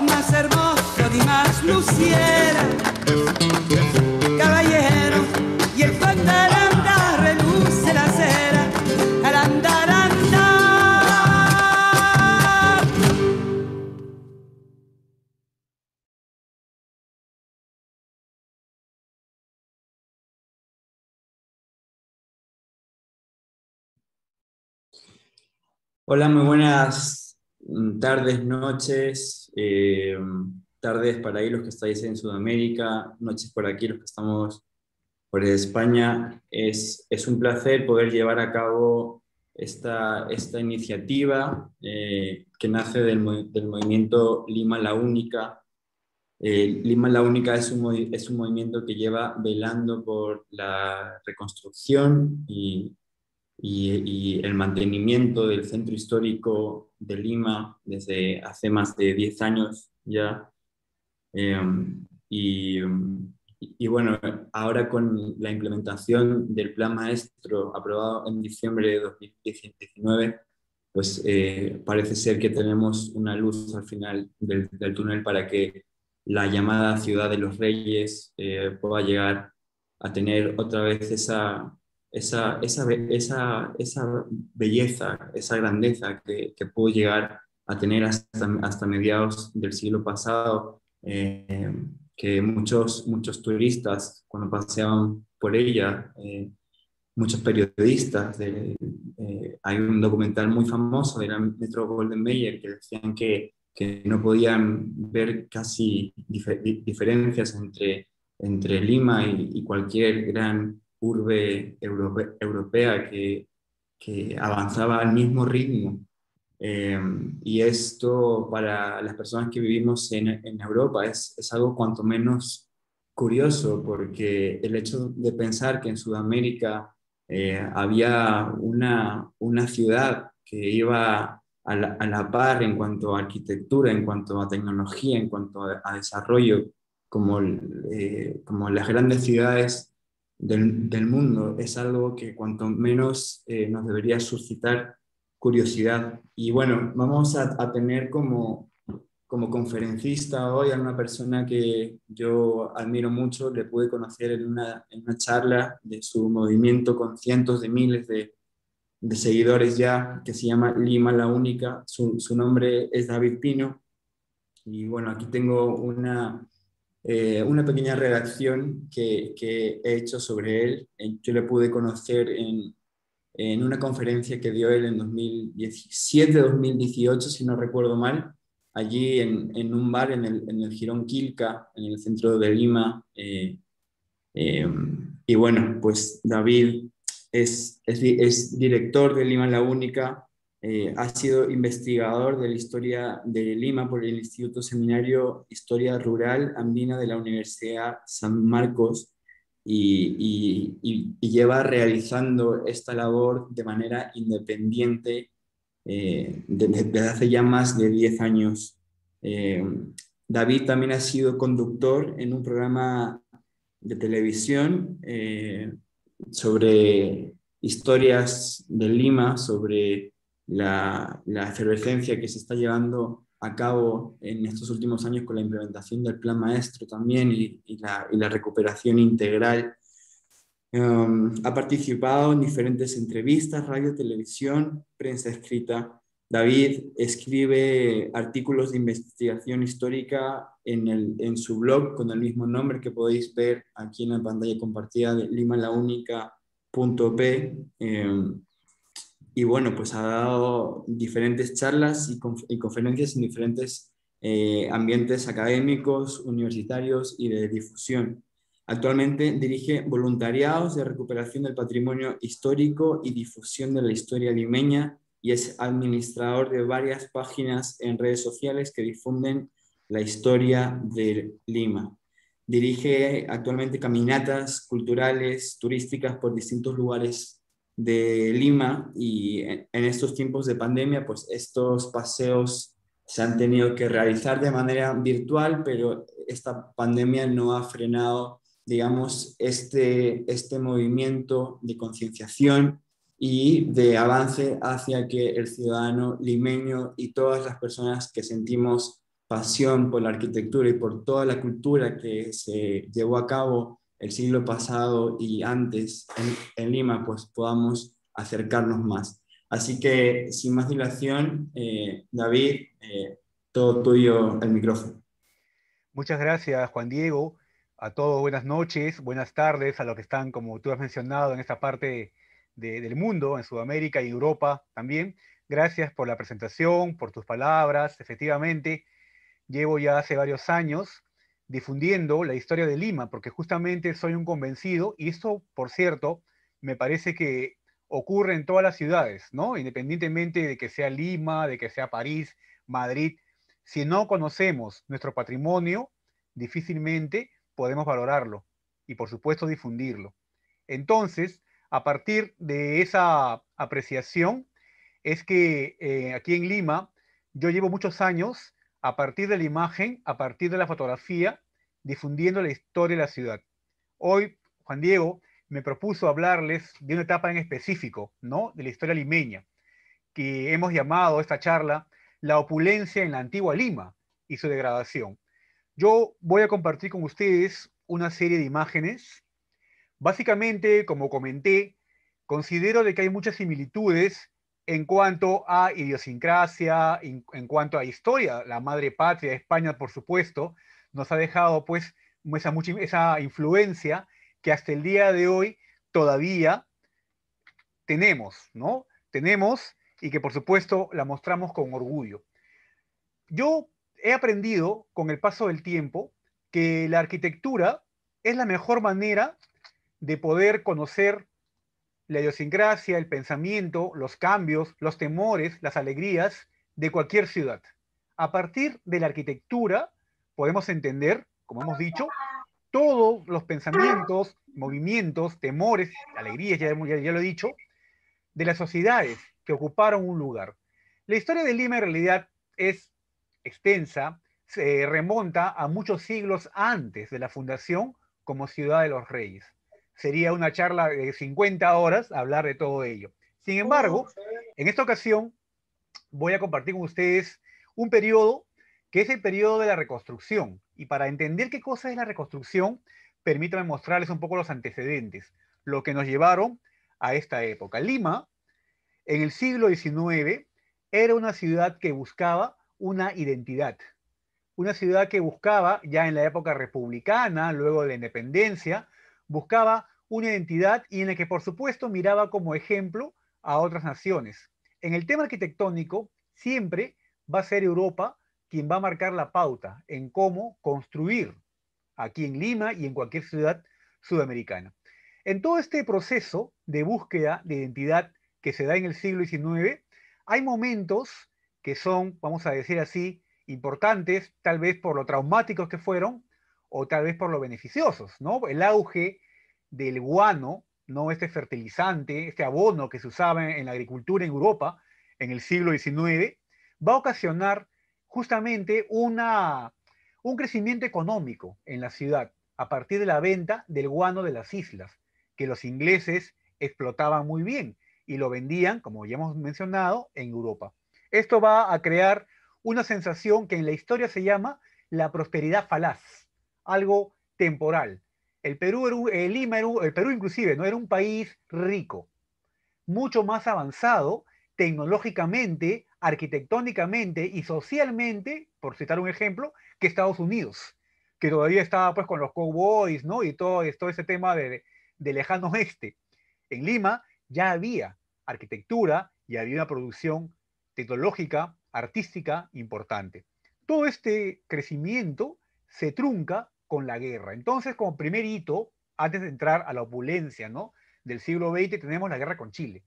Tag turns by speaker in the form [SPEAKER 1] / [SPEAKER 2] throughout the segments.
[SPEAKER 1] Más hermoso y más luciera, caballero, y el pandaranda de la cera, andar.
[SPEAKER 2] Hola, muy buenas Mm, tardes, noches, eh, tardes para ahí los que estáis en Sudamérica, noches por aquí los que estamos por España. Es, un placer poder llevar a cabo esta, esta iniciativa eh, que nace del, movimiento Lima la Única. Eh, Lima la Única es un, es un movimiento que lleva velando por la reconstrucción y el mantenimiento del centro histórico de Lima desde hace más de 10 años ya. Em, y, bueno, ahora con la implementación del plan maestro aprobado en diciembre de 2019, pues eh, parece ser que tenemos una luz al final del, túnel para que la llamada ciudad de los reyes eh, pueda llegar a tener otra vez esa, esa, esa, belleza, esa grandeza que, que, pudo llegar a tener hasta, hasta mediados del siglo pasado, eh, que muchos, muchos turistas cuando paseaban por ella, eh, muchos periodistas, hay un documental muy famoso de la Metro Golden Mayer que decían que, no podían ver casi diferencias entre, entre Lima y cualquier gran urbe europea que, avanzaba al mismo ritmo. Em, y esto para las personas que vivimos en, Europa es, algo cuanto menos curioso, porque el hecho de pensar que en Sudamérica eh, había una, una ciudad que iba a la, par en cuanto a arquitectura, en cuanto a tecnología, en cuanto a, desarrollo, como, eh, como las grandes ciudades del, mundo. Es algo que cuanto menos eh, nos debería suscitar curiosidad. Y bueno, vamos a, tener como, como conferencista hoy a una persona que yo admiro mucho, le pude conocer en una, charla de su movimiento con cientos de miles de, de seguidores ya, que se llama Lima la Única, su, nombre es David Pino, y bueno, aquí tengo una, eh, una pequeña redacción que, he hecho sobre él. Eh, yo le pude conocer en, una conferencia que dio él en 2017-2018, si no recuerdo mal, allí en, un bar en el, en Girón Quilca, en el centro de Lima. Eh, em, y bueno, pues David es, es, director de Lima La Única, eh, ha sido investigador de la historia de Lima por el Instituto Seminario Historia Rural Andina de la Universidad San Marcos y, lleva realizando esta labor de manera independiente eh, desde, hace ya más de 10 años. Eh, David también ha sido conductor en un programa de televisión sobre historias de Lima, sobre la, la efervescencia que se está llevando a cabo en estos últimos años con la implementación del plan maestro también y, la, recuperación integral. Em, ha participado en diferentes entrevistas, radio, televisión, prensa escrita. David escribe artículos de investigación histórica en, el, en su blog con el mismo nombre que podéis ver aquí en la pantalla compartida de limalaunica.p. Eh, em, y bueno, pues ha dado diferentes charlas y, conferencias en diferentes eh, ambientes académicos, universitarios y de difusión. Actualmente dirige voluntariados de recuperación del patrimonio histórico y difusión de la historia limeña y es administrador de varias páginas en redes sociales que difunden la historia de Lima. Dirige actualmente caminatas culturales, turísticas por distintos lugares de Lima y en, estos tiempos de pandemia, pues estos paseos se han tenido que realizar de manera virtual, pero esta pandemia no ha frenado, digamos, este, este movimiento de concienciación y de avance hacia que el ciudadano limeño y todas las personas que sentimos pasión por la arquitectura y por toda la cultura que se llevó a cabo el siglo pasado y antes en, Lima, pues podamos acercarnos más. Así que, sin más dilación, eh, David, eh, todo tuyo el micrófono.
[SPEAKER 1] Muchas gracias, Juan Diego. A todos buenas noches, buenas tardes a los que están, como tú has mencionado, en esta parte del mundo, en Sudamérica y Europa también. Gracias por la presentación, por tus palabras. Efectivamente, llevo ya hace varios años difundiendo la historia de Lima, porque justamente soy un convencido, y esto, por cierto, me parece que ocurre en todas las ciudades, ¿no? Independientemente de que sea Lima, de que sea París, Madrid, si no conocemos nuestro patrimonio, difícilmente podemos valorarlo y por supuesto difundirlo. Entonces, a partir de esa apreciación, es que eh, aquí en Lima yo llevo muchos años a partir de la imagen, a partir de la fotografía, difundiendo la historia de la ciudad. Hoy, Juan Diego me propuso hablarles de una etapa en específico, ¿no? De la historia limeña, que hemos llamado esta charla la opulencia en la antigua Lima y su degradación. Yo voy a compartir con ustedes una serie de imágenes. Básicamente, como comenté, considero de que hay muchas similitudes en cuanto a idiosincrasia, en cuanto a historia, la madre patria, de España, por supuesto, nos ha dejado pues esa, mucha, esa influencia que hasta el día de hoy todavía tenemos, ¿no? Tenemos y que por supuesto la mostramos con orgullo. Yo he aprendido con el paso del tiempo que la arquitectura es la mejor manera de poder conocer la idiosincrasia, el pensamiento, los cambios, los temores, las alegrías de cualquier ciudad. A partir de la arquitectura podemos entender, como hemos dicho, todos los pensamientos, movimientos, temores, alegrías, ya, ya lo he dicho, de las sociedades que ocuparon un lugar. La historia de Lima en realidad es extensa, se remonta a muchos siglos antes de la fundación como ciudad de los reyes sería una charla de 50 horas hablar de todo ello. Sin embargo, oh, en esta ocasión voy a compartir con ustedes un periodo que es el periodo de la reconstrucción. Y para entender qué cosa es la reconstrucción, permítanme mostrarles un poco los antecedentes, lo que nos llevaron a esta época. Lima, en el siglo XIX, era una ciudad que buscaba una identidad, una ciudad que buscaba, ya en la época republicana, luego de la independencia, buscaba una identidad y en la que por supuesto miraba como ejemplo a otras naciones. En el tema arquitectónico, siempre va a ser Europa quien va a marcar la pauta en cómo construir aquí en Lima y en cualquier ciudad sudamericana. En todo este proceso de búsqueda de identidad que se da en el siglo XIX, hay momentos que son, vamos a decir así, importantes, tal vez por lo traumáticos que fueron o tal vez por lo beneficiosos, ¿no? El auge del guano, ¿no? este fertilizante, este abono que se usaba en, la agricultura en Europa en el siglo XIX, va a ocasionar justamente una, un crecimiento económico en la ciudad a partir de la venta del guano de las islas, que los ingleses explotaban muy bien y lo vendían, como ya hemos mencionado, en Europa. Esto va a crear una sensación que en la historia se llama la prosperidad falaz, algo temporal, el Perú, el Perú inclusive, no era un país rico, mucho más avanzado tecnológicamente, arquitectónicamente y socialmente, por citar un ejemplo, que Estados Unidos, que todavía estaba pues con los cowboys, ¿no? Y todo, ese tema de, lejano oeste. En Lima ya había arquitectura y había una producción tecnológica, artística importante. Todo este crecimiento se trunca con la guerra. Entonces, como primer hito, antes de entrar a la opulencia ¿no? del siglo XX, tenemos la guerra con Chile.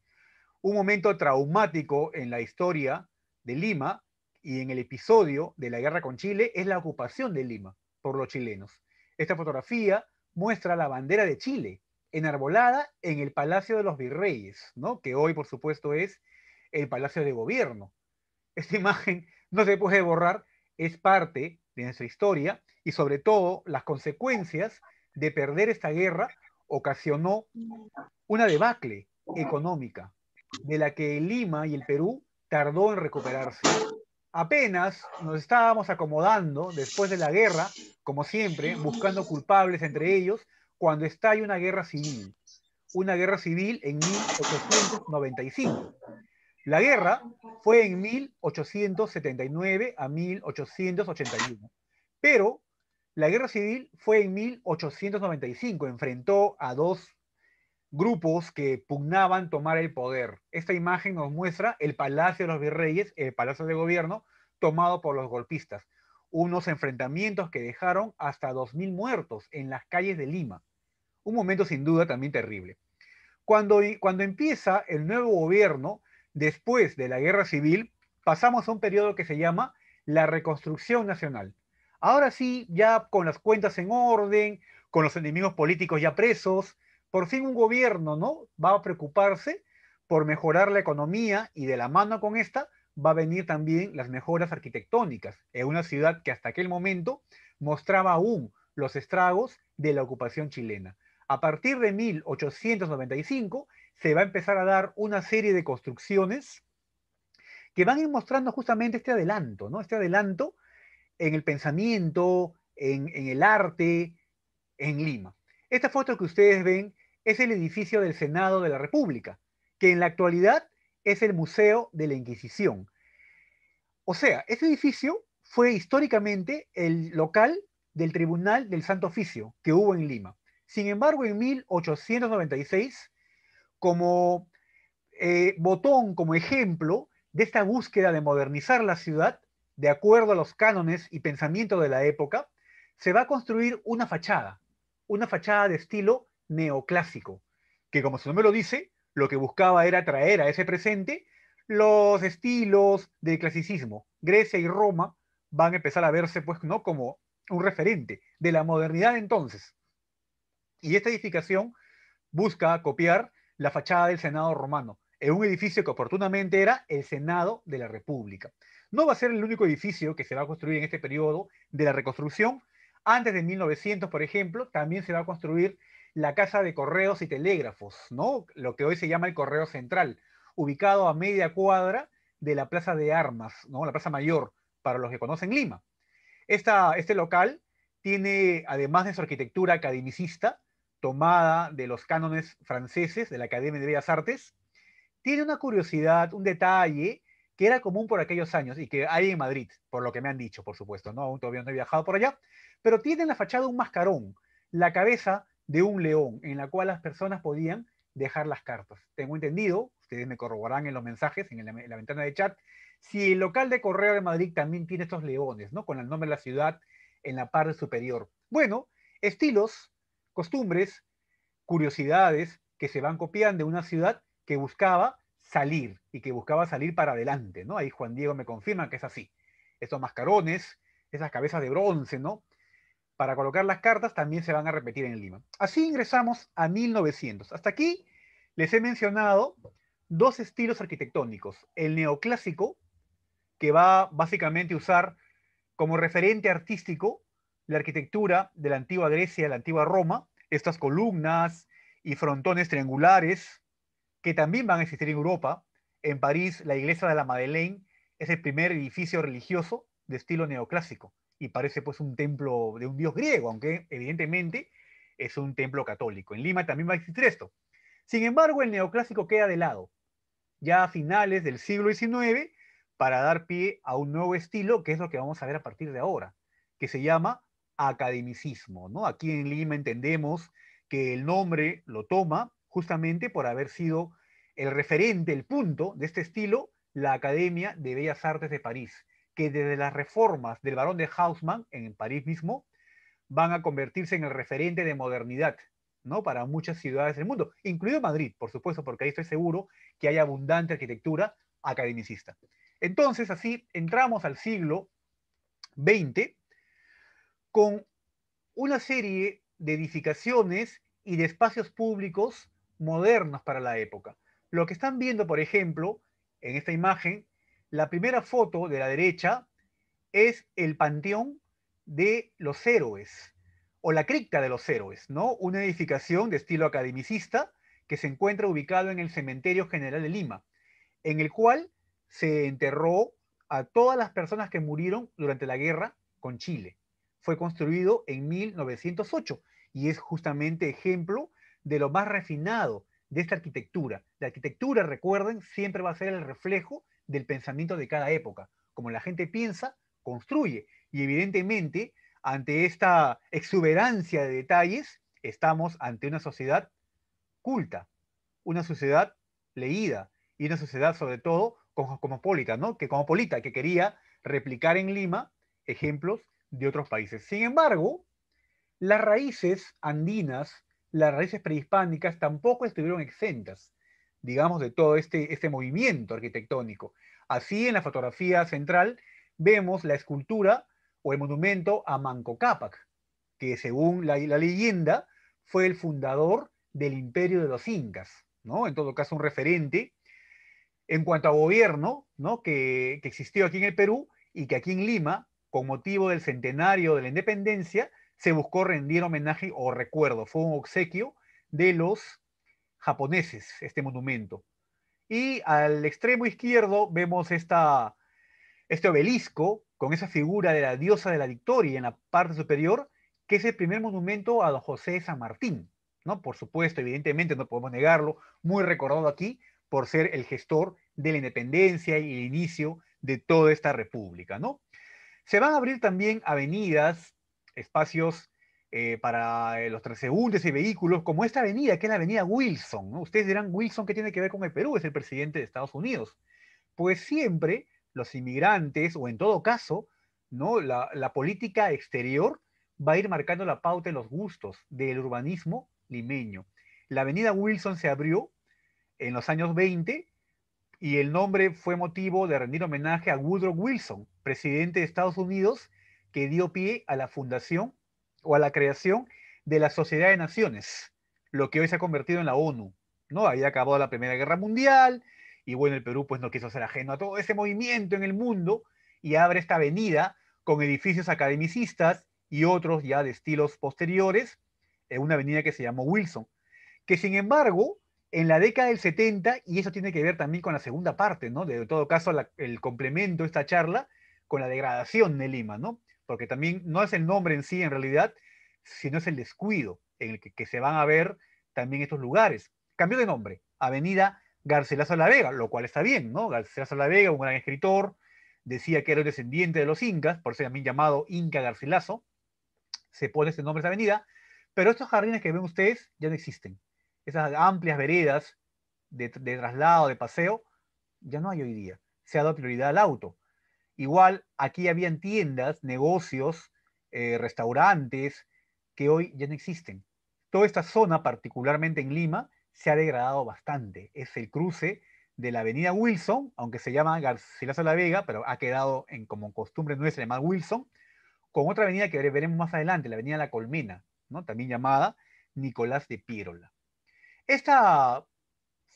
[SPEAKER 1] Un momento traumático en la historia de Lima y en el episodio de la guerra con Chile es la ocupación de Lima por los chilenos. Esta fotografía muestra la bandera de Chile enarbolada en el Palacio de los Virreyes, ¿no? que hoy por supuesto es el Palacio de Gobierno. Esta imagen no se puede borrar, es parte de nuestra historia y sobre todo las consecuencias de perder esta guerra ocasionó una debacle económica de la que Lima y el Perú tardó en recuperarse. Apenas nos estábamos acomodando después de la guerra, como siempre, buscando culpables entre ellos, cuando estalla una guerra civil. Una guerra civil en 1895 la guerra fue en 1879 a 1881, pero la guerra civil fue en 1895, enfrentó a dos grupos que pugnaban tomar el poder. Esta imagen nos muestra el Palacio de los Virreyes, el Palacio de Gobierno, tomado por los golpistas. Unos enfrentamientos que dejaron hasta 2.000 muertos en las calles de Lima. Un momento sin duda también terrible. Cuando, cuando empieza el nuevo gobierno, Después de la guerra civil, pasamos a un periodo que se llama la reconstrucción nacional. Ahora sí, ya con las cuentas en orden, con los enemigos políticos ya presos, por fin un gobierno, ¿no? Va a preocuparse por mejorar la economía y de la mano con esta va a venir también las mejoras arquitectónicas en una ciudad que hasta aquel momento mostraba aún los estragos de la ocupación chilena. A partir de 1895 se va a empezar a dar una serie de construcciones que van a ir mostrando justamente este adelanto, ¿no? Este adelanto en el pensamiento, en, el arte, en Lima. Esta foto que ustedes ven es el edificio del Senado de la República, que en la actualidad es el Museo de la Inquisición. O sea, este edificio fue históricamente el local del Tribunal del Santo Oficio que hubo en Lima. Sin embargo, en 1896 como eh, botón, como ejemplo de esta búsqueda de modernizar la ciudad de acuerdo a los cánones y pensamiento de la época, se va a construir una fachada, una fachada de estilo neoclásico, que como su nombre lo dice, lo que buscaba era traer a ese presente los estilos del clasicismo. Grecia y Roma van a empezar a verse pues no como un referente de la modernidad entonces. Y esta edificación busca copiar la fachada del Senado romano, en un edificio que oportunamente era el Senado de la República. No va a ser el único edificio que se va a construir en este periodo de la reconstrucción. Antes de 1900, por ejemplo, también se va a construir la Casa de Correos y Telégrafos, ¿no? Lo que hoy se llama el Correo Central, ubicado a media cuadra de la Plaza de Armas, ¿no? La Plaza Mayor, para los que conocen Lima. este local tiene, además de su arquitectura academicista, tomada de los cánones franceses de la Academia de Bellas Artes, tiene una curiosidad, un detalle que era común por aquellos años y que hay en Madrid, por lo que me han dicho, por supuesto, ¿no? Aún todavía no he viajado por allá, pero tiene en la fachada un mascarón, la cabeza de un león, en la cual las personas podían dejar las cartas. Tengo entendido, ustedes me corroborarán en los mensajes, en la, ventana de chat, si el local de correo de Madrid también tiene estos leones, ¿no? Con el nombre de la ciudad en la parte superior. Bueno, estilos costumbres, curiosidades que se van copiando de una ciudad que buscaba salir y que buscaba salir para adelante, ¿no? Ahí Juan Diego me confirma que es así. Estos mascarones, esas cabezas de bronce, ¿no? Para colocar las cartas también se van a repetir en Lima. Así ingresamos a 1900. Hasta aquí les he mencionado dos estilos arquitectónicos. El neoclásico, que va básicamente a usar como referente artístico la arquitectura de la antigua Grecia, la antigua Roma, estas columnas y frontones triangulares que también van a existir en Europa. En París, la iglesia de la Madeleine es el primer edificio religioso de estilo neoclásico y parece pues un templo de un dios griego, aunque evidentemente es un templo católico. En Lima también va a existir esto. Sin embargo, el neoclásico queda de lado, ya a finales del siglo XIX, para dar pie a un nuevo estilo, que es lo que vamos a ver a partir de ahora, que se llama academicismo. ¿no? Aquí en Lima entendemos que el nombre lo toma justamente por haber sido el referente, el punto de este estilo, la Academia de Bellas Artes de París, que desde las reformas del barón de Haussmann en París mismo, van a convertirse en el referente de modernidad ¿no? para muchas ciudades del mundo, incluido Madrid, por supuesto, porque ahí estoy seguro que hay abundante arquitectura academicista. Entonces, así entramos al siglo XX, con una serie de edificaciones y de espacios públicos modernos para la época. Lo que están viendo, por ejemplo, en esta imagen, la primera foto de la derecha es el panteón de los héroes o la cripta de los héroes, ¿no? Una edificación de estilo academicista que se encuentra ubicado en el Cementerio General de Lima, en el cual se enterró a todas las personas que murieron durante la guerra con Chile fue construido en 1908 y es justamente ejemplo de lo más refinado de esta arquitectura. La arquitectura, recuerden, siempre va a ser el reflejo del pensamiento de cada época. Como la gente piensa, construye. Y evidentemente, ante esta exuberancia de detalles, estamos ante una sociedad culta, una sociedad leída y una sociedad sobre todo cosmopolita, ¿no? Que cosmopolita, que quería replicar en Lima ejemplos de otros países. Sin embargo, las raíces andinas, las raíces prehispánicas, tampoco estuvieron exentas, digamos, de todo este, este movimiento arquitectónico. Así, en la fotografía central vemos la escultura o el monumento a Manco Cápac, que según la, leyenda fue el fundador del imperio de los incas, ¿no? En todo caso, un referente en cuanto a gobierno, ¿no? que existió aquí en el Perú y que aquí en Lima con motivo del centenario de la independencia, se buscó rendir homenaje o recuerdo. Fue un obsequio de los japoneses, este monumento. Y al extremo izquierdo vemos esta, este obelisco con esa figura de la diosa de la victoria en la parte superior, que es el primer monumento a don José San Martín. ¿no? Por supuesto, evidentemente, no podemos negarlo, muy recordado aquí por ser el gestor de la independencia y el inicio de toda esta república. ¿no? Se van a abrir también avenidas, espacios eh, para eh, los transeúntes y vehículos, como esta avenida, que es la avenida Wilson. Ustedes dirán, Wilson, ¿qué tiene que ver con el Perú? Es el presidente de Estados Unidos. Pues siempre los inmigrantes, o en todo caso, ¿no? la, política exterior va a ir marcando la pauta en los gustos del urbanismo limeño. La avenida Wilson se abrió en los años 20 y el nombre fue motivo de rendir homenaje a Woodrow Wilson, presidente de Estados Unidos, que dio pie a la fundación o a la creación de la Sociedad de Naciones, lo que hoy se ha convertido en la ONU. ¿no? Había acabado la Primera Guerra Mundial y bueno, el Perú pues no quiso ser ajeno a todo ese movimiento en el mundo y abre esta avenida con edificios academicistas y otros ya de estilos posteriores, en una avenida que se llamó Wilson, que sin embargo en la década del 70, y eso tiene que ver también con la segunda parte, ¿no? De todo caso, el complemento de esta charla con la degradación de Lima, ¿no? Porque también no es el nombre en sí, en realidad, sino es el descuido en el que, se van a ver también estos lugares. Cambio de nombre, Avenida Garcilaso La Vega, lo cual está bien, ¿no? Garcilaso La Vega, un gran escritor, decía que era descendiente de los incas, por eso también llamado Inca Garcilaso, se pone ese nombre a esa avenida, pero estos jardines que ven ustedes ya no existen esas amplias veredas de, traslado, de paseo, ya no hay hoy día. Se ha dado prioridad al auto. Igual, aquí habían tiendas, negocios, eh, restaurantes, que hoy ya no existen. Toda esta zona, particularmente en Lima, se ha degradado bastante. Es el cruce de la avenida Wilson, aunque se llama Garcilaso de la Vega, pero ha quedado en, como costumbre nuestra llamada Wilson, con otra avenida que veremos más adelante, la avenida La Colmena, ¿no? también llamada Nicolás de Pirola. Esta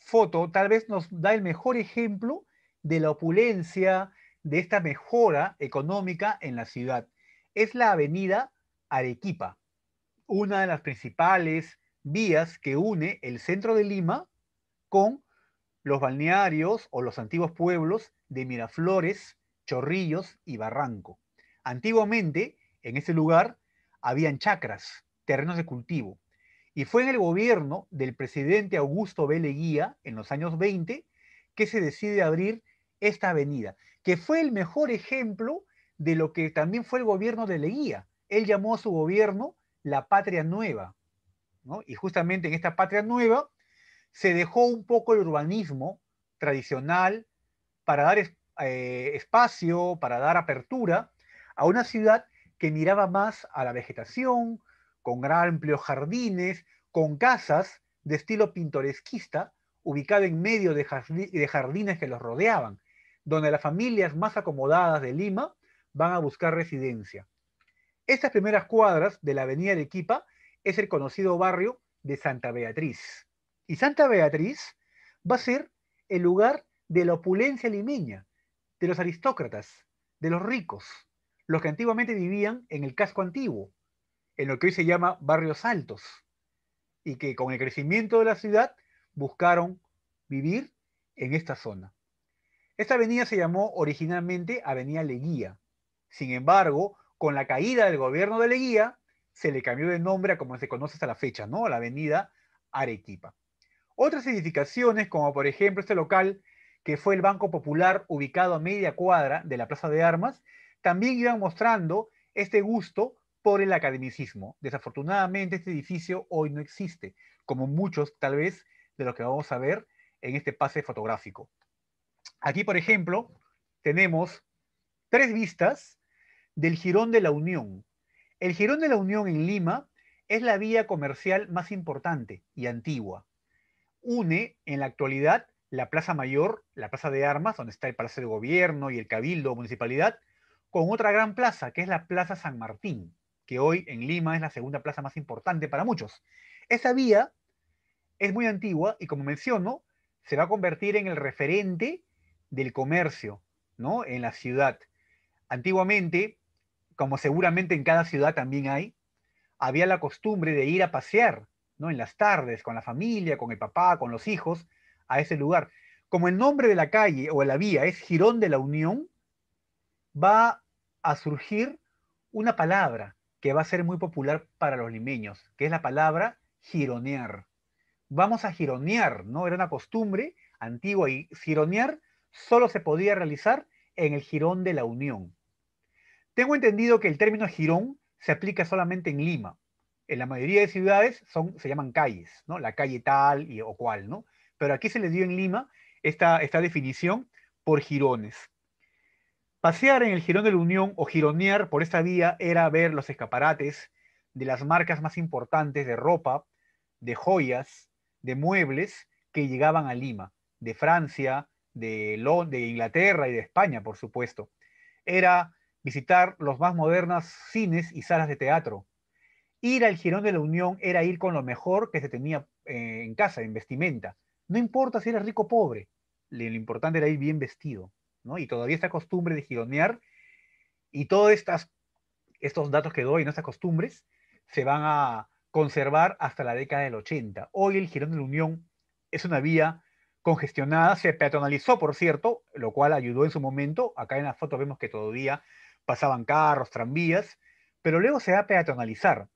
[SPEAKER 1] foto tal vez nos da el mejor ejemplo de la opulencia, de esta mejora económica en la ciudad. Es la avenida Arequipa, una de las principales vías que une el centro de Lima con los balnearios o los antiguos pueblos de Miraflores, Chorrillos y Barranco. Antiguamente, en ese lugar, habían chacras, terrenos de cultivo. Y fue en el gobierno del presidente Augusto B. Leguía, en los años 20, que se decide abrir esta avenida, que fue el mejor ejemplo de lo que también fue el gobierno de Leguía. Él llamó a su gobierno la Patria Nueva. Y justamente en esta Patria Nueva se dejó un poco el urbanismo tradicional para dar eh, espacio, para dar apertura a una ciudad que miraba más a la vegetación, con gran amplios jardines, con casas de estilo pintoresquista, ubicada en medio de, jardines que los rodeaban, donde las familias más acomodadas de Lima van a buscar residencia. Estas primeras cuadras de la avenida Arequipa es el conocido barrio de Santa Beatriz. Y Santa Beatriz va a ser el lugar de la opulencia limeña, de los aristócratas, de los ricos, los que antiguamente vivían en el casco antiguo, en lo que hoy se llama barrios altos y que con el crecimiento de la ciudad buscaron vivir en esta zona. Esta avenida se llamó originalmente Avenida Leguía. Sin embargo, con la caída del gobierno de Leguía, se le cambió de nombre a como se conoce hasta la fecha, ¿no? la avenida Arequipa. Otras edificaciones, como por ejemplo este local, que fue el Banco Popular ubicado a media cuadra de la Plaza de Armas, también iban mostrando este gusto por el academicismo. Desafortunadamente, este edificio hoy no existe, como muchos, tal vez, de los que vamos a ver en este pase fotográfico. Aquí, por ejemplo, tenemos tres vistas del Girón de la Unión. El Girón de la Unión en Lima es la vía comercial más importante y antigua. Une en la actualidad la Plaza Mayor, la Plaza de Armas, donde está el Palacio de Gobierno y el Cabildo Municipalidad, con otra gran plaza, que es la Plaza San Martín que hoy en Lima es la segunda plaza más importante para muchos. Esa vía es muy antigua y como menciono, se va a convertir en el referente del comercio, ¿no? En la ciudad. Antiguamente, como seguramente en cada ciudad también hay, había la costumbre de ir a pasear, ¿no? En las tardes, con la familia, con el papá, con los hijos, a ese lugar. Como el nombre de la calle o la vía es Girón de la Unión, va a surgir una palabra que va a ser muy popular para los limeños, que es la palabra gironear. Vamos a gironear, ¿no? Era una costumbre antigua y gironear solo se podía realizar en el Girón de la Unión. Tengo entendido que el término Girón se aplica solamente en Lima. En la mayoría de ciudades se llaman calles, ¿no? La calle tal o cual, ¿no? Pero aquí se le dio en Lima esta definición por girones. Pasear en el Girón de la Unión o gironear por esta vía era ver los escaparates de las marcas más importantes de ropa, de joyas, de muebles que llegaban a Lima, de Francia, de, de Inglaterra y de España, por supuesto. Era visitar los más modernos cines y salas de teatro. Ir al Girón de la Unión era ir con lo mejor que se tenía eh, en casa, en vestimenta. No importa si era rico o pobre, lo importante era ir bien vestido. Y todavía esta costumbre de gironear y todos estos datos que doy, nuestras costumbres, se van a conservar hasta la década del 80. Hoy el Girón de la Unión es una vía congestionada, se peatonalizó, por cierto, lo cual ayudó en su momento. Acá en la foto vemos que todavía pasaban carros, tranvías, pero luego se va a peatonalizar.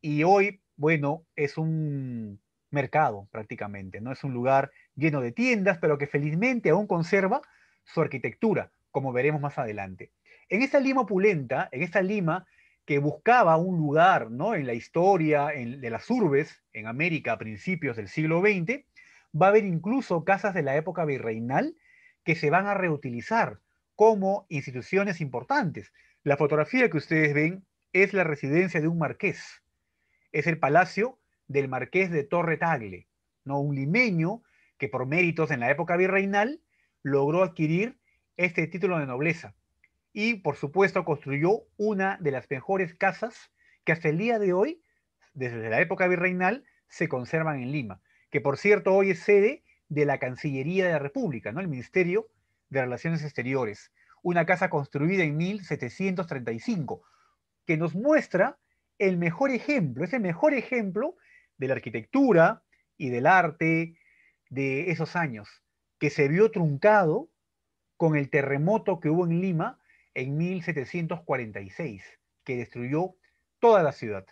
[SPEAKER 1] Y hoy, bueno, es un mercado prácticamente, ¿no? Es un lugar lleno de tiendas, pero que felizmente aún conserva su arquitectura, como veremos más adelante. En esta Lima opulenta, en esta Lima que buscaba un lugar ¿no? en la historia de las urbes en América a principios del siglo XX, va a haber incluso casas de la época virreinal que se van a reutilizar como instituciones importantes. La fotografía que ustedes ven es la residencia de un marqués, es el palacio del marqués de Torre Tagle, ¿no? un limeño que por méritos en la época virreinal logró adquirir este título de nobleza y, por supuesto, construyó una de las mejores casas que hasta el día de hoy, desde la época virreinal, se conservan en Lima, que por cierto hoy es sede de la Cancillería de la República, ¿no? el Ministerio de Relaciones Exteriores, una casa construida en 1735, que nos muestra el mejor ejemplo, es el mejor ejemplo de la arquitectura y del arte de esos años que se vio truncado con el terremoto que hubo en Lima en 1746, que destruyó toda la ciudad.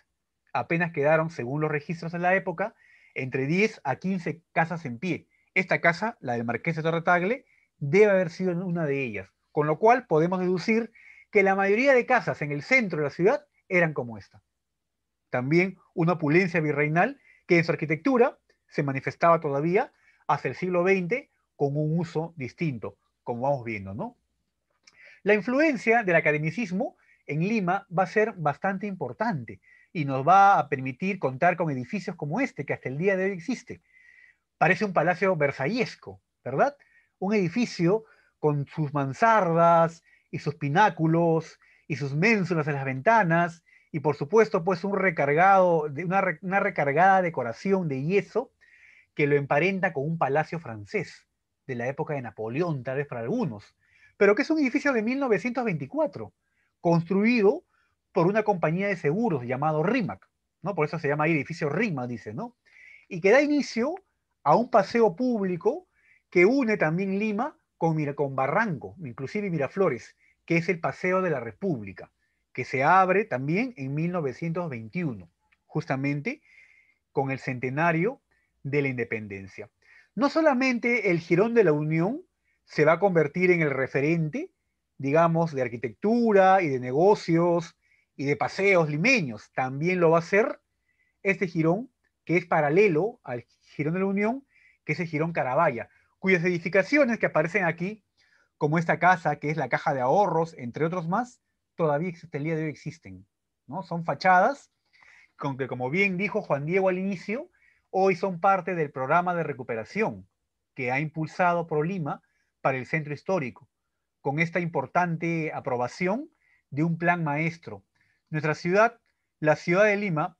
[SPEAKER 1] Apenas quedaron, según los registros de la época, entre 10 a 15 casas en pie. Esta casa, la del Marqués de Torretagle, debe haber sido una de ellas, con lo cual podemos deducir que la mayoría de casas en el centro de la ciudad eran como esta. También una opulencia virreinal que en su arquitectura se manifestaba todavía hacia el siglo XX con un uso distinto, como vamos viendo, ¿no? La influencia del academicismo en Lima va a ser bastante importante y nos va a permitir contar con edificios como este, que hasta el día de hoy existe. Parece un palacio versallesco, ¿verdad? Un edificio con sus mansardas y sus pináculos y sus ménsulas en las ventanas y por supuesto pues un recargado, una recargada decoración de yeso que lo emparenta con un palacio francés de la época de Napoleón, tal vez para algunos, pero que es un edificio de 1924, construido por una compañía de seguros llamado RIMAC, ¿no? Por eso se llama ahí edificio RIMAC, dice, ¿no? Y que da inicio a un paseo público que une también Lima con, con Barranco, inclusive Miraflores, que es el Paseo de la República, que se abre también en 1921, justamente con el centenario de la independencia no solamente el Girón de la Unión se va a convertir en el referente, digamos, de arquitectura y de negocios y de paseos limeños, también lo va a ser este Girón que es paralelo al Girón de la Unión, que es el Girón Caraballa, cuyas edificaciones que aparecen aquí, como esta casa, que es la caja de ahorros, entre otros más, todavía el día de hoy existen. ¿no? Son fachadas, con que como bien dijo Juan Diego al inicio, hoy son parte del programa de recuperación que ha impulsado ProLima para el centro histórico, con esta importante aprobación de un plan maestro. Nuestra ciudad, la ciudad de Lima,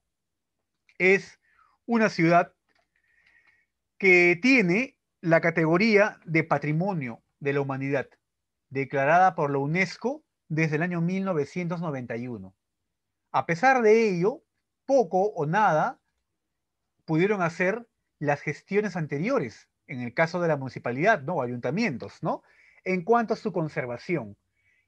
[SPEAKER 1] es una ciudad que tiene la categoría de patrimonio de la humanidad, declarada por la UNESCO desde el año 1991. A pesar de ello, poco o nada pudieron hacer las gestiones anteriores, en el caso de la municipalidad, ¿no? Ayuntamientos, ¿no? En cuanto a su conservación.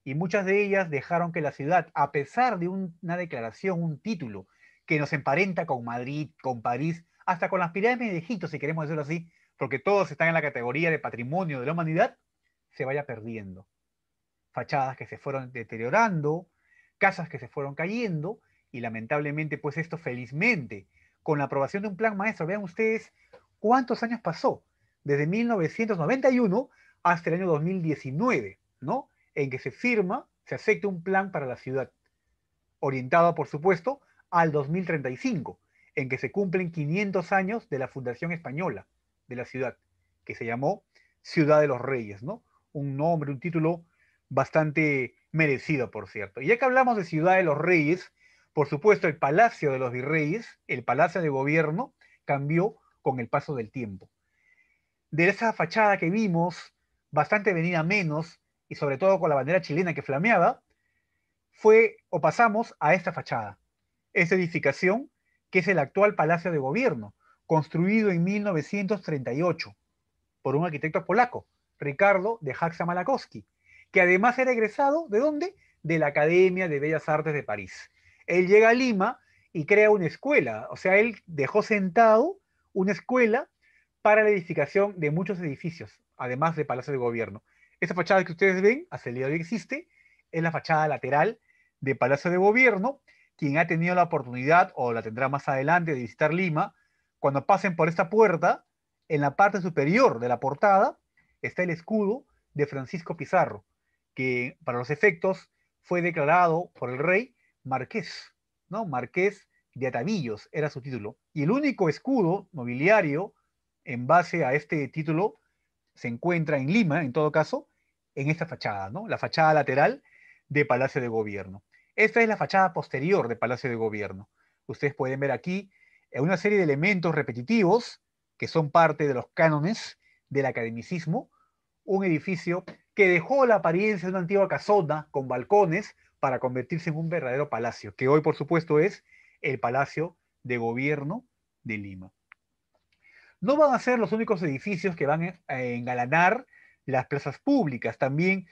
[SPEAKER 1] Y muchas de ellas dejaron que la ciudad, a pesar de una declaración, un título, que nos emparenta con Madrid, con París, hasta con las pirámides de Egipto, si queremos decirlo así, porque todos están en la categoría de patrimonio de la humanidad, se vaya perdiendo. Fachadas que se fueron deteriorando, casas que se fueron cayendo, y lamentablemente, pues esto felizmente con la aprobación de un plan maestro. Vean ustedes cuántos años pasó, desde 1991 hasta el año 2019, ¿no? En que se firma, se acepta un plan para la ciudad, orientado, por supuesto, al 2035, en que se cumplen 500 años de la fundación española de la ciudad, que se llamó Ciudad de los Reyes, ¿no? Un nombre, un título bastante merecido, por cierto. Y ya que hablamos de Ciudad de los Reyes, por supuesto, el Palacio de los Virreyes, el Palacio de Gobierno, cambió con el paso del tiempo. De esa fachada que vimos, bastante venida menos, y sobre todo con la bandera chilena que flameaba, fue o pasamos a esta fachada, esta edificación que es el actual Palacio de Gobierno, construido en 1938 por un arquitecto polaco, Ricardo de Haxa Malakowski, que además era egresado de dónde? De la Academia de Bellas Artes de París. Él llega a Lima y crea una escuela, o sea, él dejó sentado una escuela para la edificación de muchos edificios, además de Palacio de gobierno. Esa fachada que ustedes ven, hasta el día de hoy existe, es la fachada lateral de Palacio de Gobierno. Quien ha tenido la oportunidad o la tendrá más adelante de visitar Lima, cuando pasen por esta puerta, en la parte superior de la portada está el escudo de Francisco Pizarro, que para los efectos fue declarado por el rey marqués, ¿no? Marqués de Atavillos era su título. Y el único escudo nobiliario en base a este título se encuentra en Lima, en todo caso, en esta fachada, ¿no? La fachada lateral de Palacio de Gobierno. Esta es la fachada posterior de Palacio de Gobierno. Ustedes pueden ver aquí eh, una serie de elementos repetitivos que son parte de los cánones del academicismo, un edificio que dejó la apariencia de una antigua casona con balcones, para convertirse en un verdadero palacio, que hoy por supuesto es el Palacio de Gobierno de Lima. No van a ser los únicos edificios que van a engalanar las plazas públicas. También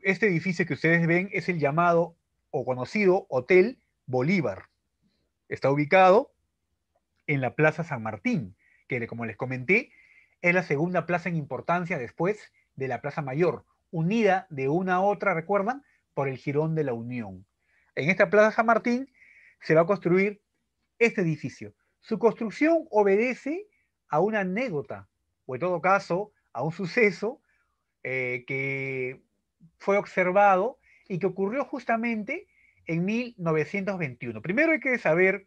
[SPEAKER 1] este edificio que ustedes ven es el llamado o conocido Hotel Bolívar. Está ubicado en la Plaza San Martín, que como les comenté, es la segunda plaza en importancia después de la Plaza Mayor, unida de una a otra, recuerdan, por el Girón de la Unión. En esta Plaza San Martín se va a construir este edificio. Su construcción obedece a una anécdota, o en todo caso, a un suceso eh, que fue observado y que ocurrió justamente en 1921. Primero hay que saber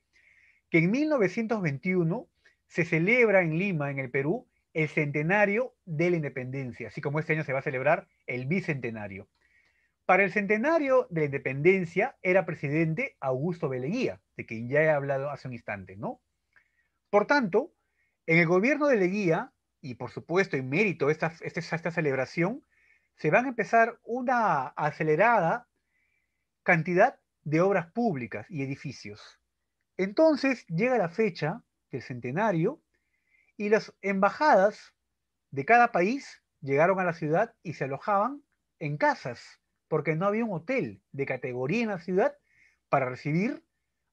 [SPEAKER 1] que en 1921 se celebra en Lima, en el Perú, el centenario de la independencia, así como este año se va a celebrar el bicentenario. Para el centenario de la independencia era presidente Augusto Beleguía, de quien ya he hablado hace un instante, ¿no? Por tanto, en el gobierno de Leguía, y por supuesto en mérito a esta, esta, esta celebración, se van a empezar una acelerada cantidad de obras públicas y edificios. Entonces llega la fecha del centenario y las embajadas de cada país llegaron a la ciudad y se alojaban en casas porque no había un hotel de categoría en la ciudad para recibir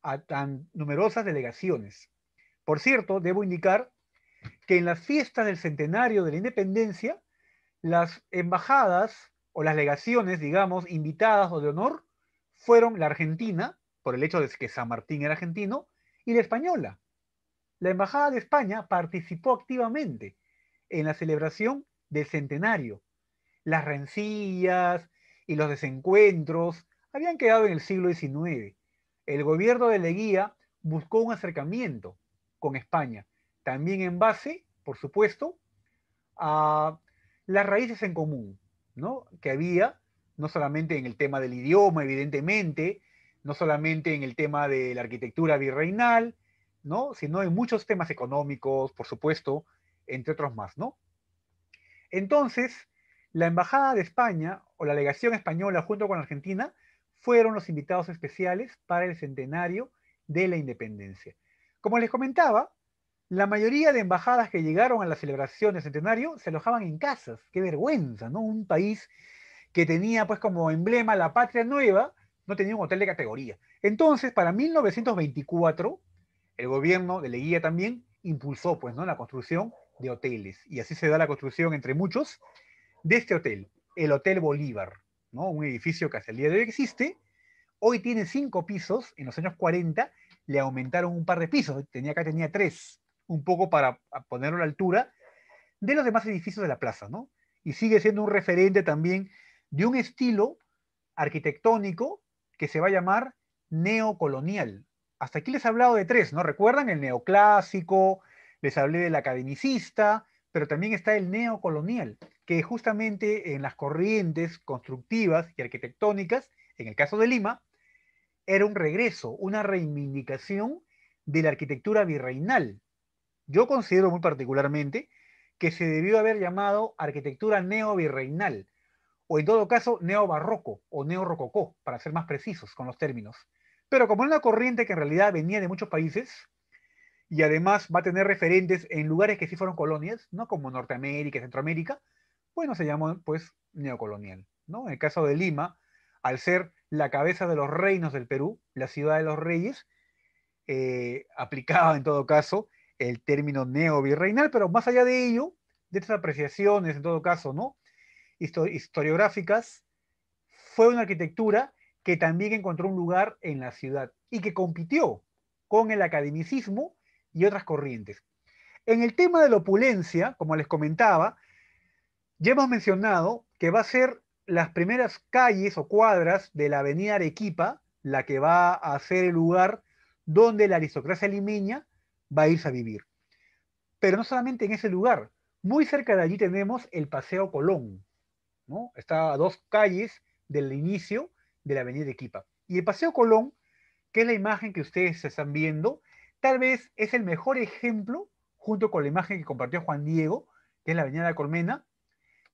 [SPEAKER 1] a tan numerosas delegaciones. Por cierto, debo indicar que en las fiestas del centenario de la independencia, las embajadas o las legaciones, digamos, invitadas o de honor, fueron la argentina, por el hecho de que San Martín era argentino, y la española. La Embajada de España participó activamente en la celebración del centenario. Las rencillas, y los desencuentros habían quedado en el siglo XIX. El gobierno de Leguía buscó un acercamiento con España, también en base, por supuesto, a las raíces en común ¿no? que había, no solamente en el tema del idioma, evidentemente, no solamente en el tema de la arquitectura virreinal, ¿no? sino en muchos temas económicos, por supuesto, entre otros más. ¿no? Entonces, la Embajada de España o la legación española junto con Argentina fueron los invitados especiales para el centenario de la independencia. Como les comentaba, la mayoría de embajadas que llegaron a la celebración del centenario se alojaban en casas. Qué vergüenza, ¿no? Un país que tenía pues como emblema la patria nueva, no tenía un hotel de categoría. Entonces, para 1924, el gobierno de Leguía también impulsó pues, ¿no? la construcción de hoteles. Y así se da la construcción, entre muchos, de este hotel, el Hotel Bolívar, ¿no? un edificio que hasta el día de hoy existe. Hoy tiene cinco pisos, en los años 40 le aumentaron un par de pisos, tenía, acá tenía tres, un poco para ponerlo a la altura de los demás edificios de la plaza, ¿no? Y sigue siendo un referente también de un estilo arquitectónico que se va a llamar neocolonial. Hasta aquí les he hablado de tres, ¿no? ¿Recuerdan? El neoclásico, les hablé del academicista, pero también está el neocolonial, que justamente en las corrientes constructivas y arquitectónicas, en el caso de Lima, era un regreso, una reivindicación de la arquitectura virreinal. Yo considero muy particularmente que se debió haber llamado arquitectura neovirreinal, o en todo caso neobarroco o rococó para ser más precisos con los términos. Pero como es una corriente que en realidad venía de muchos países, y además va a tener referentes en lugares que sí fueron colonias, ¿no? Como Norteamérica, y Centroamérica, bueno, se llamó pues neocolonial, ¿no? En el caso de Lima, al ser la cabeza de los reinos del Perú, la ciudad de los reyes, eh, aplicaba en todo caso el término neovirreinal, pero más allá de ello, de estas apreciaciones en todo caso, ¿no? historiográficas, fue una arquitectura que también encontró un lugar en la ciudad y que compitió con el academicismo y otras corrientes. En el tema de la opulencia, como les comentaba, ya hemos mencionado que va a ser las primeras calles o cuadras de la avenida Arequipa la que va a ser el lugar donde la aristocracia limeña va a irse a vivir. Pero no solamente en ese lugar, muy cerca de allí tenemos el Paseo Colón, ¿no? Está a dos calles del inicio de la avenida Arequipa. Y el Paseo Colón, que es la imagen que ustedes están viendo, tal vez es el mejor ejemplo, junto con la imagen que compartió Juan Diego, que es la Avenida de Colmena,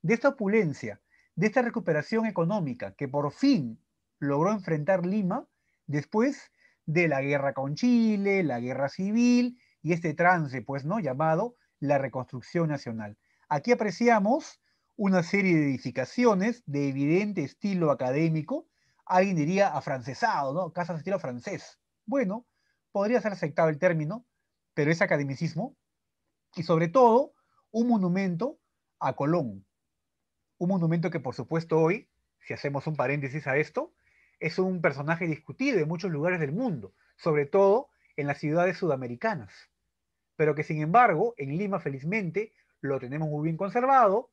[SPEAKER 1] de esta opulencia, de esta recuperación económica que por fin logró enfrentar Lima después de la guerra con Chile, la guerra civil y este trance, pues, ¿no? Llamado la reconstrucción nacional. Aquí apreciamos una serie de edificaciones de evidente estilo académico, alguien diría afrancesado, ¿no? Casas de estilo francés. Bueno, podría ser aceptado el término, pero es academicismo, y sobre todo un monumento a Colón. Un monumento que por supuesto hoy, si hacemos un paréntesis a esto, es un personaje discutido en muchos lugares del mundo, sobre todo en las ciudades sudamericanas, pero que sin embargo en Lima felizmente lo tenemos muy bien conservado,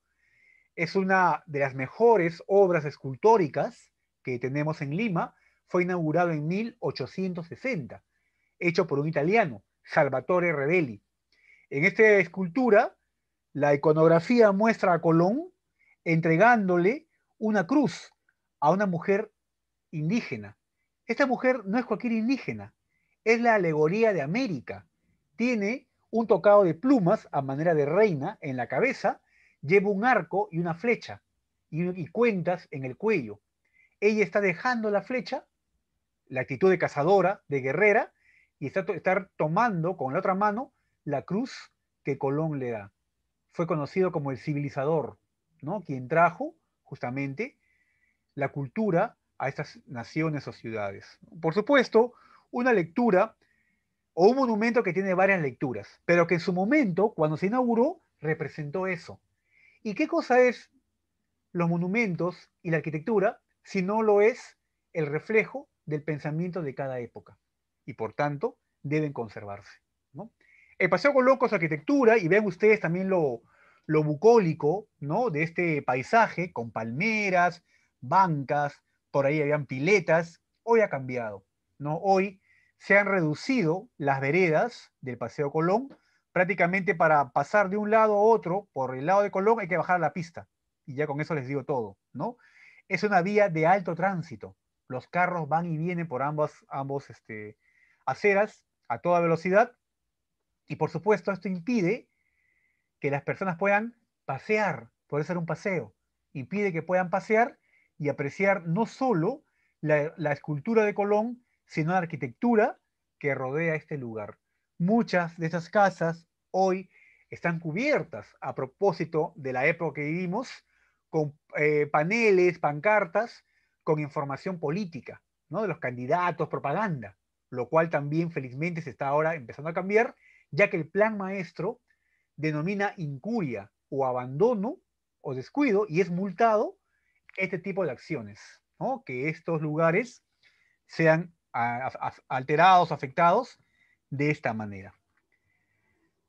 [SPEAKER 1] es una de las mejores obras escultóricas que tenemos en Lima, fue inaugurado en 1860, hecho por un italiano, Salvatore Rebelli. En esta escultura, la iconografía muestra a Colón entregándole una cruz a una mujer indígena. Esta mujer no es cualquier indígena, es la alegoría de América. Tiene un tocado de plumas a manera de reina en la cabeza, lleva un arco y una flecha y, y cuentas en el cuello. Ella está dejando la flecha, la actitud de cazadora, de guerrera, y estar tomando con la otra mano la cruz que Colón le da. Fue conocido como el civilizador, ¿no? quien trajo justamente la cultura a estas naciones o ciudades. Por supuesto, una lectura o un monumento que tiene varias lecturas, pero que en su momento, cuando se inauguró, representó eso. ¿Y qué cosa es los monumentos y la arquitectura si no lo es el reflejo del pensamiento de cada época? y por tanto deben conservarse. El Paseo con su arquitectura y vean ustedes también lo, bucólico ¿no? de este paisaje con palmeras, bancas, por ahí habían piletas, hoy ha cambiado. ¿no? Hoy se han reducido las veredas del Paseo Colón prácticamente para pasar de un lado a otro, por el lado de Colón hay que bajar la pista. Y ya con eso les digo todo, ¿no? Es una vía de alto tránsito. Los carros van y vienen por ambos, ambos este, aceras a toda velocidad y por supuesto esto impide que las personas puedan pasear, poder hacer un paseo, impide que puedan pasear y apreciar no solo la, escultura de Colón, sino la arquitectura que rodea este lugar. Muchas de esas casas hoy están cubiertas a propósito de la época que vivimos con eh, paneles, pancartas, con información política, ¿no? de los candidatos, propaganda lo cual también felizmente se está ahora empezando a cambiar, ya que el plan maestro denomina incuria o abandono o descuido y es multado este tipo de acciones, ¿no? que estos lugares sean alterados, afectados de esta manera.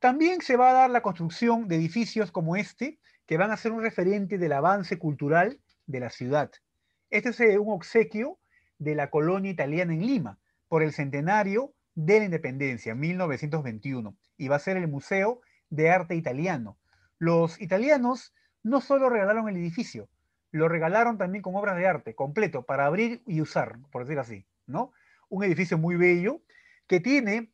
[SPEAKER 1] También se va a dar la construcción de edificios como este, que van a ser un referente del avance cultural de la ciudad. Este es eh, un obsequio de la colonia italiana en Lima, por el centenario de la independencia, 1921, y va a ser el Museo de Arte Italiano. Los italianos no solo regalaron el edificio, lo regalaron también con obras de arte completo para abrir y usar, por decir así, ¿no? Un edificio muy bello que tiene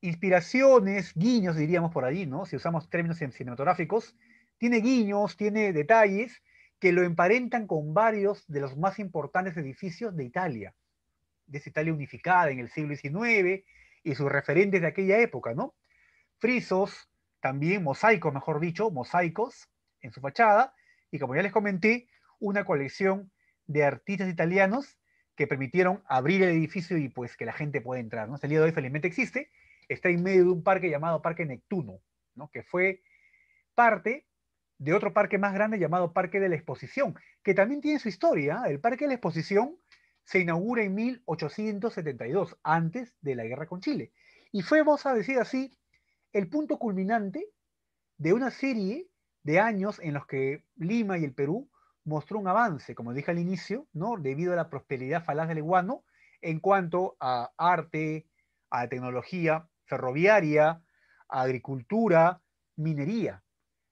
[SPEAKER 1] inspiraciones, guiños, diríamos por allí, ¿no? Si usamos términos cinematográficos, tiene guiños, tiene detalles que lo emparentan con varios de los más importantes edificios de Italia de esa Italia unificada en el siglo XIX y sus referentes de aquella época, ¿no? Frisos, también mosaicos, mejor dicho, mosaicos en su fachada, y como ya les comenté, una colección de artistas italianos que permitieron abrir el edificio y pues que la gente pueda entrar, ¿no? el hoy felizmente existe, está en medio de un parque llamado Parque Neptuno, ¿no? Que fue parte de otro parque más grande llamado Parque de la Exposición, que también tiene su historia. ¿eh? El Parque de la Exposición se inaugura en 1872, antes de la guerra con Chile. Y fue, vamos a decir así, el punto culminante de una serie de años en los que Lima y el Perú mostró un avance, como dije al inicio, ¿no? debido a la prosperidad falaz del iguano, en cuanto a arte, a tecnología ferroviaria, a agricultura, minería.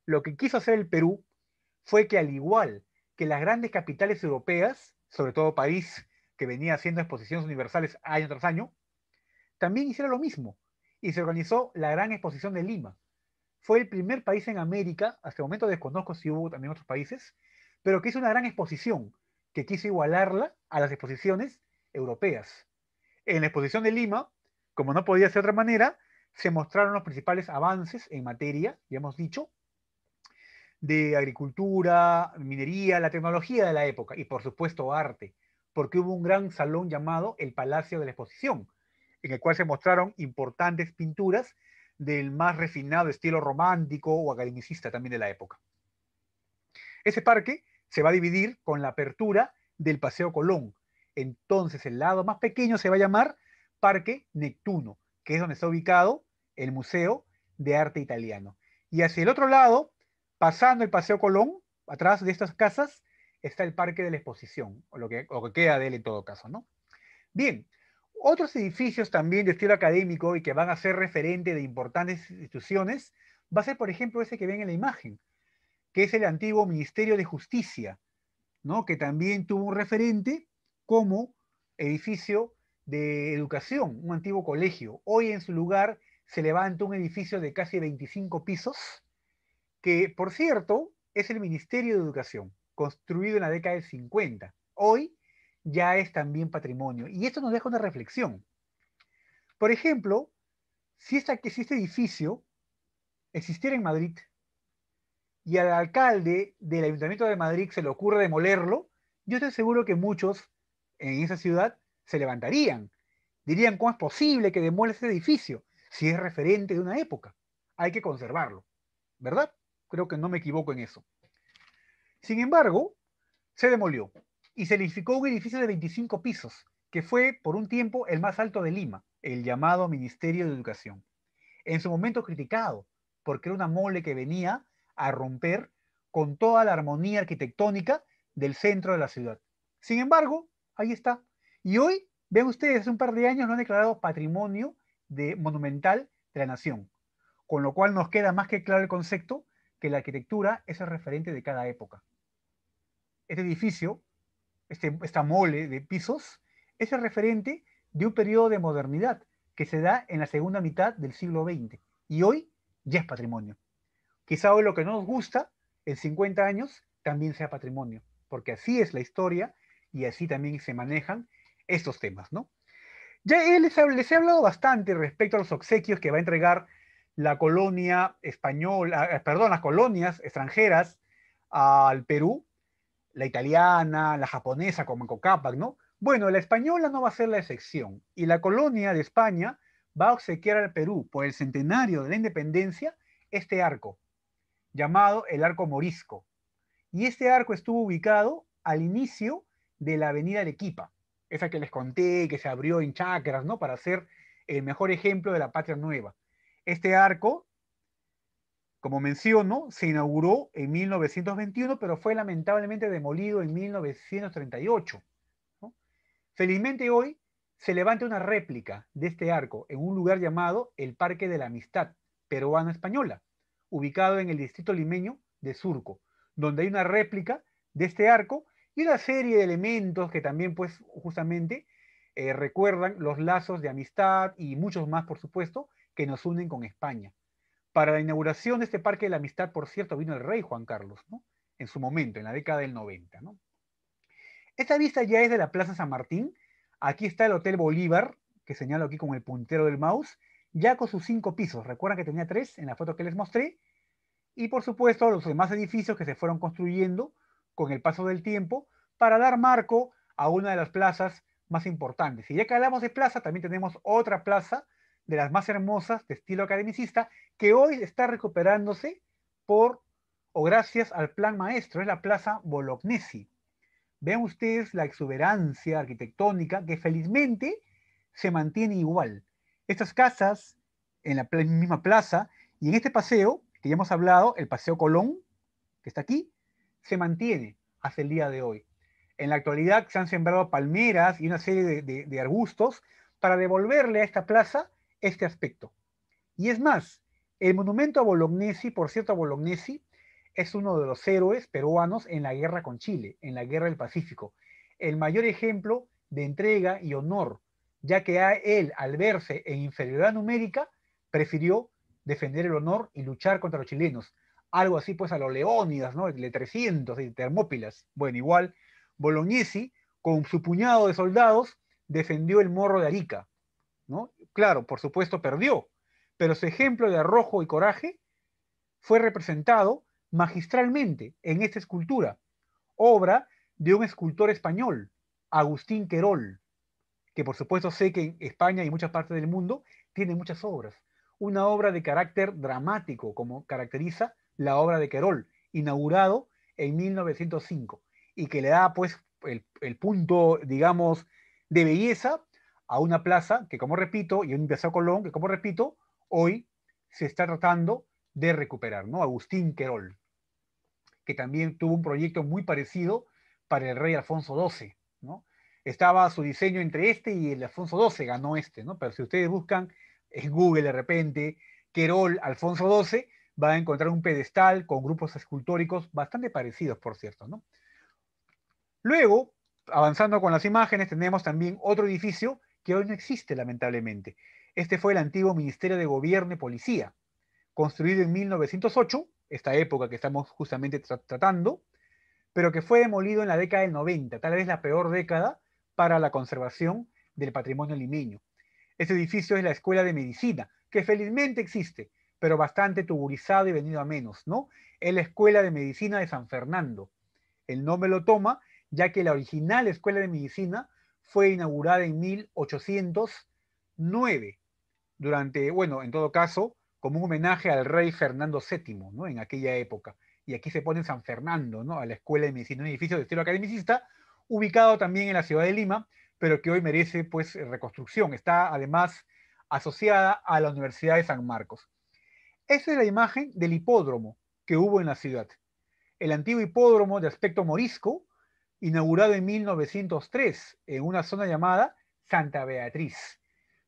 [SPEAKER 1] Lo que quiso hacer el Perú fue que al igual que las grandes capitales europeas, sobre todo París, que venía haciendo exposiciones universales año tras año, también hiciera lo mismo y se organizó la Gran Exposición de Lima. Fue el primer país en América, hasta el momento desconozco si hubo también otros países, pero que hizo una gran exposición que quiso igualarla a las exposiciones europeas. En la exposición de Lima, como no podía ser de otra manera, se mostraron los principales avances en materia, ya hemos dicho, de agricultura, minería, la tecnología de la época y por supuesto arte porque hubo un gran salón llamado el Palacio de la Exposición, en el cual se mostraron importantes pinturas del más refinado estilo romántico o academicista también de la época. Ese parque se va a dividir con la apertura del Paseo Colón. Entonces el lado más pequeño se va a llamar Parque Neptuno, que es donde está ubicado el Museo de Arte Italiano. Y hacia el otro lado, pasando el Paseo Colón, atrás de estas casas, está el parque de la exposición, o lo que, queda de él en todo caso, ¿no? Bien, otros edificios también de estilo académico y que van a ser referente de importantes instituciones va a ser, por ejemplo, ese que ven en la imagen, que es el antiguo Ministerio de Justicia, ¿no? que también tuvo un referente como edificio de educación, un antiguo colegio. Hoy en su lugar se levanta un edificio de casi 25 pisos, que por cierto es el Ministerio de Educación construido en la década del 50. Hoy ya es también patrimonio. Y esto nos deja una reflexión. Por ejemplo, si, este edificio existiera en Madrid y al alcalde del Ayuntamiento de Madrid se le ocurre demolerlo, yo estoy seguro que muchos en esa ciudad se levantarían. Dirían, ¿cómo es posible que demole ese edificio si es referente de una época? Hay que conservarlo, ¿verdad? Creo que no me equivoco en eso. Sin embargo, se demolió y se edificó un edificio de 25 pisos, que fue por un tiempo el más alto de Lima, el llamado Ministerio de Educación. En su momento criticado, porque era una mole que venía a romper con toda la armonía arquitectónica del centro de la ciudad. Sin embargo, ahí está. Y hoy, ven ustedes, hace un par de años lo han declarado patrimonio de, monumental de la nación. Con lo cual nos queda más que claro el concepto que la arquitectura es el referente de cada época. Este edificio, este, esta mole de pisos, es el referente de un periodo de modernidad que se da en la segunda mitad del siglo XX y hoy ya es patrimonio. Quizá hoy lo que no nos gusta, en 50 años, también sea patrimonio, porque así es la historia y así también se manejan estos temas, ¿no? Ya ha, les he hablado bastante respecto a los obsequios que va a entregar la colonia española, ah, eh, perdón, las colonias extranjeras al Perú, la italiana, la japonesa, como en Cocapac, ¿no? Bueno, la española no va a ser la excepción y la colonia de España va a obsequiar al Perú por el centenario de la independencia este arco, llamado el arco morisco. Y este arco estuvo ubicado al inicio de la avenida Arequipa, esa que les conté, que se abrió en chacras, ¿no? Para ser el mejor ejemplo de la patria nueva. Este arco, como menciono, se inauguró en 1921, pero fue lamentablemente demolido en 1938. Felizmente hoy se levanta una réplica de este arco en un lugar llamado el Parque de la Amistad Peruana-Española, ubicado en el distrito limeño de Surco, donde hay una réplica de este arco y una serie de elementos que también, pues, justamente eh, recuerdan los lazos de amistad y muchos más, por supuesto, que nos unen con España. Para la inauguración de este Parque de la Amistad, por cierto, vino el rey Juan Carlos, en su momento, en la década del 90. Esta vista ya es de la Plaza San Martín. Aquí está el Hotel Bolívar, que señalo aquí con el puntero del mouse, ya con sus cinco pisos. Recuerdan que tenía tres en la foto que les mostré. Y por supuesto los demás edificios que se fueron construyendo con el paso del tiempo para dar marco a una de las plazas más importantes. Y ya que hablamos de plaza, también tenemos otra plaza de las más hermosas de estilo academicista, que hoy está recuperándose por o gracias al plan maestro, es la Plaza Bolognesi. Vean ustedes la exuberancia arquitectónica que felizmente se mantiene igual. Estas casas en la misma plaza y en este paseo, que ya hemos hablado, el Paseo Colón, que está aquí, se mantiene hasta el día de hoy. En la actualidad se han sembrado palmeras y una serie de, de arbustos para devolverle a esta plaza este aspecto. Y es más, el monumento a Bolognesi, por cierto, a Bolognesi, es uno de los héroes peruanos en la guerra con Chile, en la guerra del Pacífico. El mayor ejemplo de entrega y honor, ya que a él, al verse en inferioridad numérica, prefirió defender el honor y luchar contra los chilenos. Algo así, pues, a los Leónidas, ¿no? de 300, de Termópilas. Bueno, igual, Bolognesi, con su puñado de soldados, defendió el morro de Arica, ¿no? Claro, por supuesto perdió, pero su ejemplo de arrojo y coraje fue representado magistralmente en esta escultura, obra de un escultor español, Agustín Querol, que por supuesto sé que en España y muchas partes del mundo tiene muchas obras. Una obra de carácter dramático, como caracteriza la obra de Querol, inaugurado en 1905, y que le da pues el punto, digamos, de belleza a una plaza que, como repito, y un Paseo Colón que, como repito, hoy se está tratando de recuperar, ¿no? Agustín Querol, que también tuvo un proyecto muy parecido para el rey Alfonso XII, ¿no? Estaba su diseño entre este y el Alfonso XII, ganó este, ¿no? Pero si ustedes buscan en Google de repente Querol Alfonso XII, van a encontrar un pedestal con grupos escultóricos bastante parecidos, por cierto, ¿no? Luego, avanzando con las imágenes, tenemos también otro edificio que hoy no existe lamentablemente. Este fue el antiguo Ministerio de Gobierno y Policía, construido en 1908, esta época que estamos justamente tratando, pero que fue demolido en la década del 90, tal vez la peor década para la conservación del patrimonio limeño. Este edificio es la Escuela de Medicina, que felizmente existe, pero bastante tuburizado y venido a menos, ¿no? Es la Escuela de Medicina de San Fernando. El nombre lo toma ya que la original Escuela de Medicina fue inaugurada en 1809, durante, bueno, en todo caso, como un homenaje al rey Fernando VII, ¿no? En aquella época. Y aquí se pone San Fernando, ¿no? A la Escuela de Medicina, un edificio de estilo academicista, ubicado también en la ciudad de Lima, pero que hoy merece, pues, reconstrucción. Está, además, asociada a la Universidad de San Marcos. Esa es la imagen del hipódromo que hubo en la ciudad. El antiguo hipódromo de aspecto morisco, inaugurado en 1903 en una zona llamada Santa Beatriz,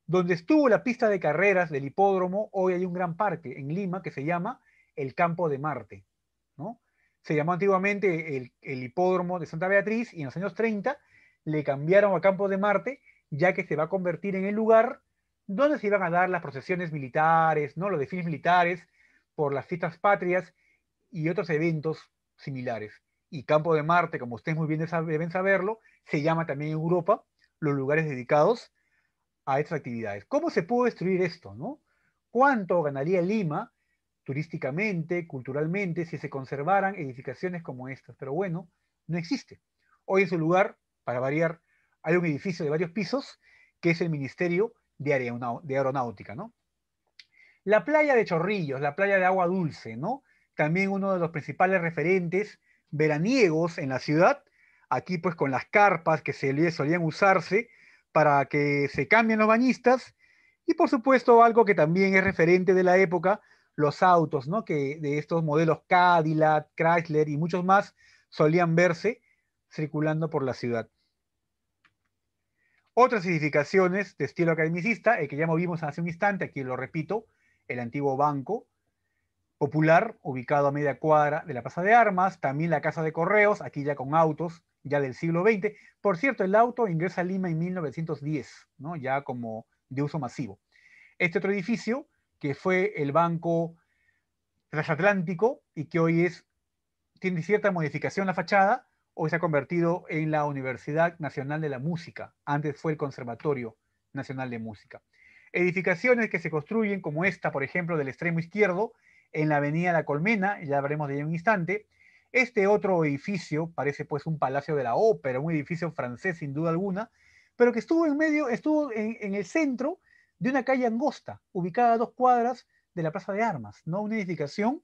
[SPEAKER 1] donde estuvo la pista de carreras del hipódromo. Hoy hay un gran parque en Lima que se llama el Campo de Marte. ¿no? Se llamó antiguamente el, hipódromo de Santa Beatriz y en los años 30 le cambiaron a Campo de Marte, ya que se va a convertir en el lugar donde se iban a dar las procesiones militares, ¿no? los desfiles militares por las fiestas patrias y otros eventos similares y Campo de Marte, como ustedes muy bien deben saberlo, se llama también Europa los lugares dedicados a estas actividades. ¿Cómo se pudo destruir esto? ¿no? ¿Cuánto ganaría Lima turísticamente, culturalmente, si se conservaran edificaciones como estas? Pero bueno, no existe. Hoy en su lugar, para variar, hay un edificio de varios pisos que es el Ministerio de, Aeronáutica. ¿no? La playa de Chorrillos, la playa de agua dulce, ¿no? también uno de los principales referentes veraniegos en la ciudad, aquí pues con las carpas que se solían usarse para que se cambien los bañistas, y por supuesto algo que también es referente de la época, los autos, ¿no? Que de estos modelos Cadillac, Chrysler y muchos más solían verse circulando por la ciudad. Otras edificaciones de estilo academicista, el que ya movimos hace un instante, aquí lo repito, el antiguo banco, Popular, ubicado a media cuadra de la Plaza de Armas, también la Casa de Correos, aquí ya con autos, ya del siglo XX. Por cierto, el auto ingresa a Lima en 1910, ya como de uso masivo. Este otro edificio, que fue el Banco Transatlántico y que hoy es, tiene cierta modificación la fachada, hoy se ha convertido en la Universidad Nacional de la Música, antes fue el Conservatorio Nacional de Música. Edificaciones que se construyen, como esta, por ejemplo, del extremo izquierdo, en la avenida La Colmena, ya veremos de ello un instante. Este otro edificio parece pues un palacio de la ópera, un edificio francés sin duda alguna, pero que estuvo en medio, estuvo en, el centro de una calle angosta, ubicada a dos cuadras de la Plaza de Armas, ¿no? Una edificación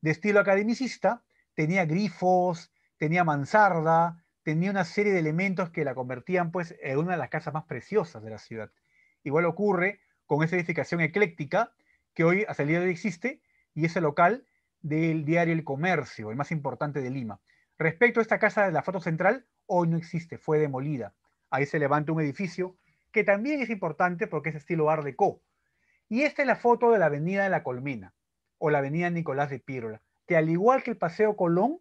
[SPEAKER 1] de estilo academicista, tenía grifos, tenía mansarda, tenía una serie de elementos que la convertían pues en una de las casas más preciosas de la ciudad. Igual ocurre con esa edificación ecléctica que hoy hasta el día de hoy existe y es el local del diario El Comercio, el más importante de Lima. Respecto a esta casa de la foto central, hoy no existe, fue demolida. Ahí se levanta un edificio que también es importante porque es estilo Art Deco. Y esta es la foto de la Avenida de la Colmena o la Avenida Nicolás de Pírola, que al igual que el Paseo Colón,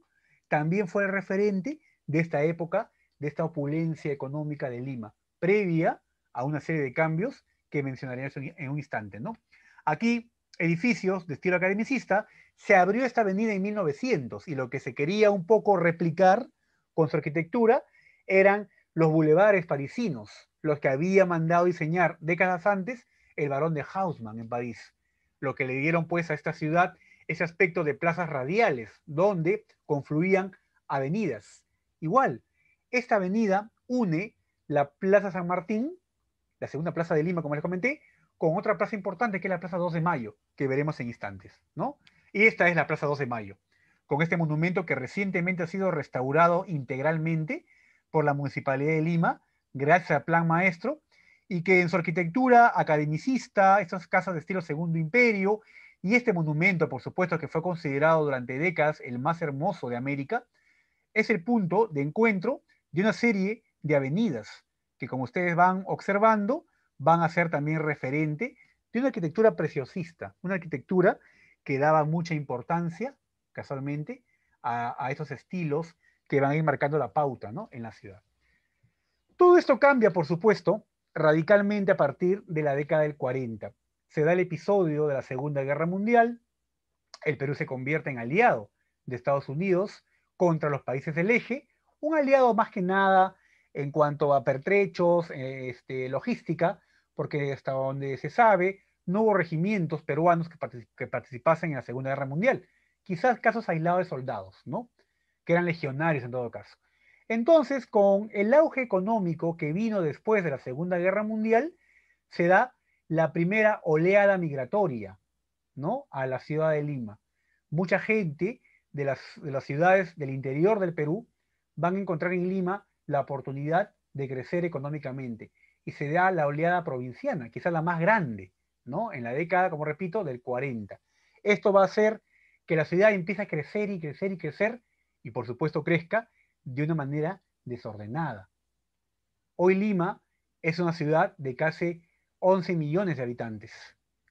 [SPEAKER 1] también fue el referente de esta época, de esta opulencia económica de Lima, previa a una serie de cambios que mencionaré en un instante, ¿no? Aquí, edificios de estilo academicista, se abrió esta avenida en 1900 y lo que se quería un poco replicar con su arquitectura eran los bulevares parisinos, los que había mandado diseñar décadas antes el barón de Haussmann en París, lo que le dieron pues a esta ciudad ese aspecto de plazas radiales, donde confluían avenidas. Igual, esta avenida une la Plaza San Martín, la segunda plaza de Lima, como les comenté, con otra plaza importante que es la Plaza 2 de Mayo, que veremos en instantes, ¿no? Y esta es la Plaza 2 de Mayo, con este monumento que recientemente ha sido restaurado integralmente por la Municipalidad de Lima, gracias al Plan Maestro, y que en su arquitectura academicista, estas casas de estilo Segundo Imperio, y este monumento, por supuesto, que fue considerado durante décadas el más hermoso de América, es el punto de encuentro de una serie de avenidas que, como ustedes van observando, van a ser también referente de una arquitectura preciosista, una arquitectura que daba mucha importancia, casualmente, a, esos estilos que van a ir marcando la pauta en la ciudad. Todo esto cambia, por supuesto, radicalmente a partir de la década del 40. Se da el episodio de la Segunda Guerra Mundial, el Perú se convierte en aliado de Estados Unidos contra los países del eje, un aliado más que nada en cuanto a pertrechos, eh, este, logística, porque hasta donde se sabe, no hubo regimientos peruanos que, participasen en la Segunda Guerra Mundial. Quizás casos aislados de soldados, ¿no? Que eran legionarios en todo caso. Entonces, con el auge económico que vino después de la Segunda Guerra Mundial, se da la primera oleada migratoria, ¿no? A la ciudad de Lima. Mucha gente de las, de las ciudades del interior del Perú van a encontrar en Lima la oportunidad de crecer económicamente y se da la oleada provinciana, quizás la más grande, ¿no? En la década, como repito, del 40. Esto va a hacer que la ciudad empiece a crecer y crecer y crecer, y por supuesto crezca de una manera desordenada. Hoy Lima es una ciudad de casi 11 millones de habitantes.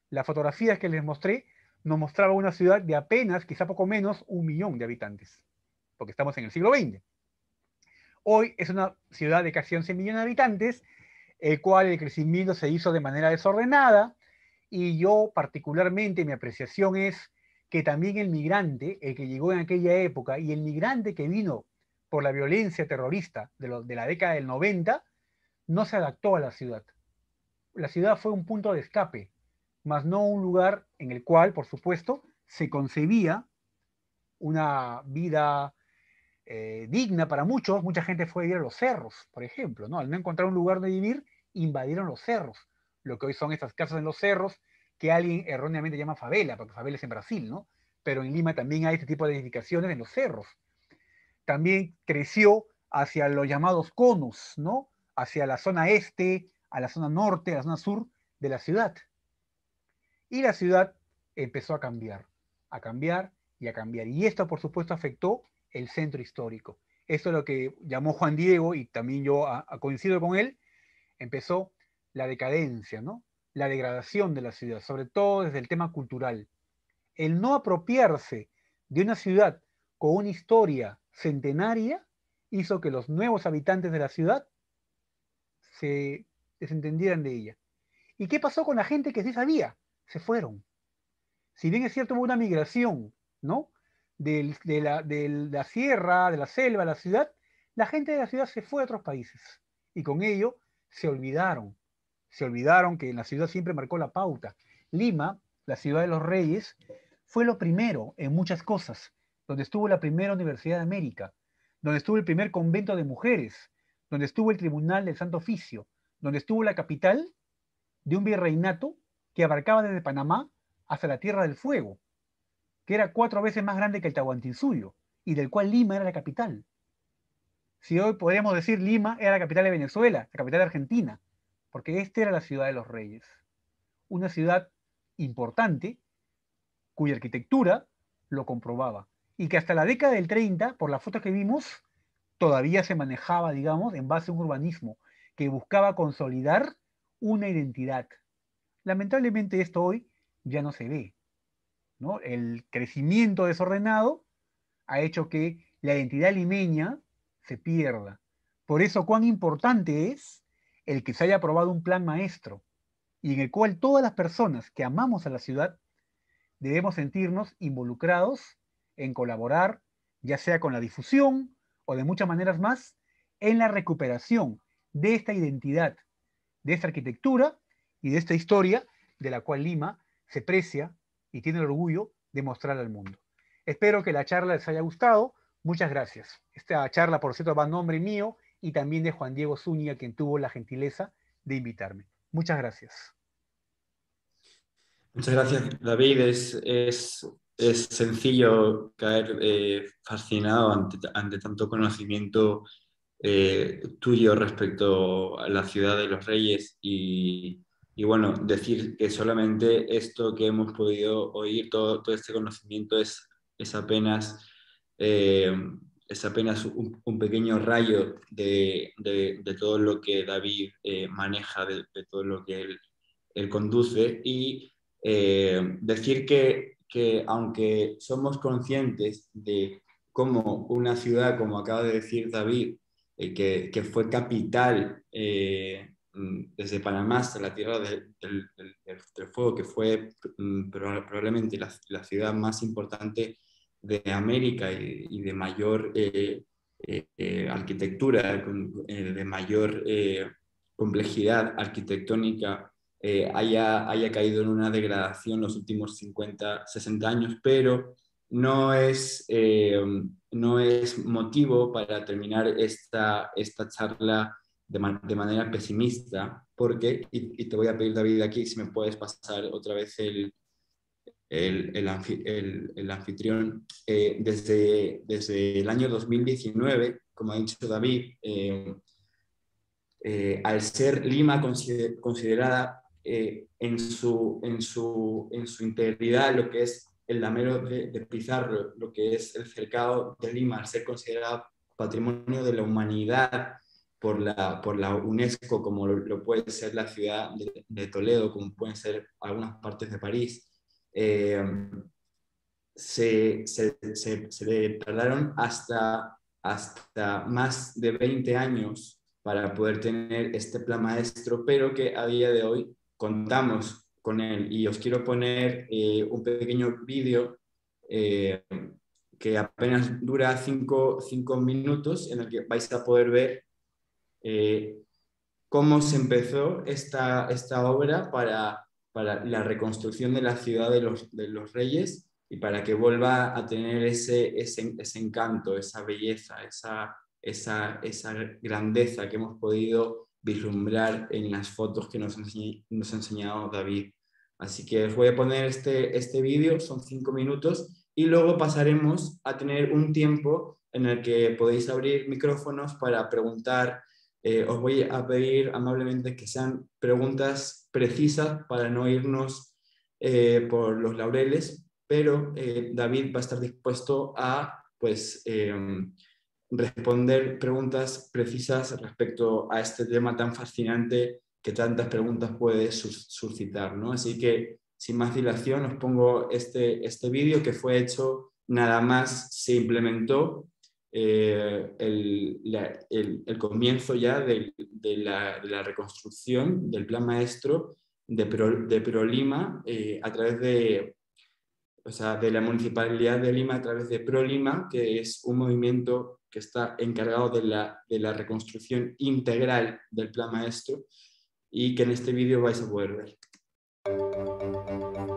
[SPEAKER 1] Las fotografías que les mostré nos mostraba una ciudad de apenas, quizá poco menos, un millón de habitantes, porque estamos en el siglo XX. Hoy es una ciudad de casi 11 millones de habitantes el cual el crecimiento se hizo de manera desordenada y yo particularmente mi apreciación es que también el migrante, el que llegó en aquella época y el migrante que vino por la violencia terrorista de, lo, de la década del 90, no se adaptó a la ciudad. La ciudad fue un punto de escape, más no un lugar en el cual, por supuesto, se concebía una vida eh, digna para muchos. Mucha gente fue a a los cerros, por ejemplo, ¿no? Al no encontrar un lugar de vivir, invadieron los cerros, lo que hoy son estas casas en los cerros, que alguien erróneamente llama favela, porque favela es en Brasil, ¿no? Pero en Lima también hay este tipo de edificaciones en los cerros. También creció hacia los llamados conos, ¿no? Hacia la zona este, a la zona norte, a la zona sur de la ciudad. Y la ciudad empezó a cambiar, a cambiar y a cambiar. Y esto, por supuesto, afectó el centro histórico. Esto es lo que llamó Juan Diego, y también yo coincido con él, empezó la decadencia, ¿no? la degradación de la ciudad, sobre todo desde el tema cultural. El no apropiarse de una ciudad con una historia centenaria hizo que los nuevos habitantes de la ciudad se desentendieran de ella. ¿Y qué pasó con la gente que sí sabía? Se fueron. Si bien es cierto, hubo una migración, ¿no? de, la, de la sierra, de la selva a la ciudad, la gente de la ciudad se fue a otros países. Y con ello se olvidaron. Se olvidaron que en la ciudad siempre marcó la pauta. Lima, la ciudad de los reyes, fue lo primero en muchas cosas, donde estuvo la primera Universidad de América, donde estuvo el primer convento de mujeres, donde estuvo el Tribunal del Santo Oficio, donde estuvo la capital de un virreinato que abarcaba desde Panamá hasta la Tierra del Fuego, que era cuatro veces más grande que el Tahuantinsuyo y del cual Lima era la capital si hoy podríamos decir Lima era la capital de Venezuela, la capital de Argentina, porque esta era la ciudad de los reyes, una ciudad importante cuya arquitectura lo comprobaba y que hasta la década del 30, por las fotos que vimos, todavía se manejaba, digamos, en base a un urbanismo que buscaba consolidar una identidad. Lamentablemente esto hoy ya no se ve. El crecimiento desordenado ha hecho que la identidad limeña se pierda. Por eso, cuán importante es el que se haya aprobado un plan maestro y en el cual todas las personas que amamos a la ciudad debemos sentirnos involucrados en colaborar, ya sea con la difusión o de muchas maneras más, en la recuperación de esta identidad, de esta arquitectura y de esta historia de la cual Lima se precia y tiene el orgullo de mostrar al mundo. Espero que la charla les haya gustado. Muchas gracias. Esta charla, por cierto, va a nombre mío y también de Juan Diego Zúñiga, quien tuvo la gentileza de invitarme. Muchas gracias.
[SPEAKER 3] Muchas gracias,
[SPEAKER 2] David. Es, es, sencillo caer eh, fascinado ante, ante, tanto conocimiento eh, tuyo respecto a la ciudad de los reyes y, y, bueno, decir que solamente esto que hemos podido oír, todo, todo este conocimiento es, es apenas eh, es apenas un, pequeño rayo de, todo lo que David eh, maneja, de, todo lo que él, conduce. Y eh, decir que, que, aunque somos conscientes de cómo una ciudad, como acaba de decir David, que, fue capital desde Panamá hasta la Tierra del, Fuego, que fue mm, probablemente la, la ciudad más importante de América y, de mayor eh, eh, eh, arquitectura, de mayor complejidad arquitectónica, haya, haya caído en una degradación los últimos 50, 60 años, pero no es, no es motivo para terminar esta, esta charla de, manera pesimista, porque, y te voy a pedir David aquí si me puedes pasar otra vez el, el, anfitrión, eh, desde, desde el año 2019, como ha dicho David, eh, eh, al ser Lima considerada en, su, en, su, en su integridad lo que es el lamero de, Pizarro, lo que es el cercado de Lima, al ser considerado patrimonio de la humanidad por la, por la UNESCO, como lo, puede ser la ciudad de, de Toledo, como pueden ser algunas partes de París, eh, se, le tardaron hasta, hasta más de 20 años para poder tener este plan maestro, pero que a día de hoy contamos con él. Y os quiero poner eh, un pequeño vídeo eh, que apenas dura 5 minutos, en el que vais a poder ver cómo se empezó esta, esta obra para para la reconstrucción de la ciudad de los, reyes y para que vuelva a tener ese, ese, encanto, esa belleza, esa, esa, esa, grandeza que hemos podido vislumbrar en las fotos que nos, nos ha enseñado David. Así que os voy a poner este, este vídeo, son cinco minutos, y luego pasaremos a tener un tiempo en el que podéis abrir micrófonos para preguntar. Eh, os voy a pedir amablemente que sean preguntas precisas para no irnos eh, por los laureles, pero eh, David va a estar dispuesto a pues, eh, responder preguntas precisas respecto a este tema tan fascinante que tantas preguntas puede suscitar. ¿no? Así que, sin más dilación, os pongo este, este vídeo que fue hecho nada más se implementó eh, el, el, el, comienzo ya de, de, la, de, la, reconstrucción del plan maestro de, Pro, de ProLima eh, a través de, o sea, de la Municipalidad de Lima, a través de ProLima, que es un movimiento que está encargado de la, de la reconstrucción integral del plan maestro y que en este vídeo vais a poder ver.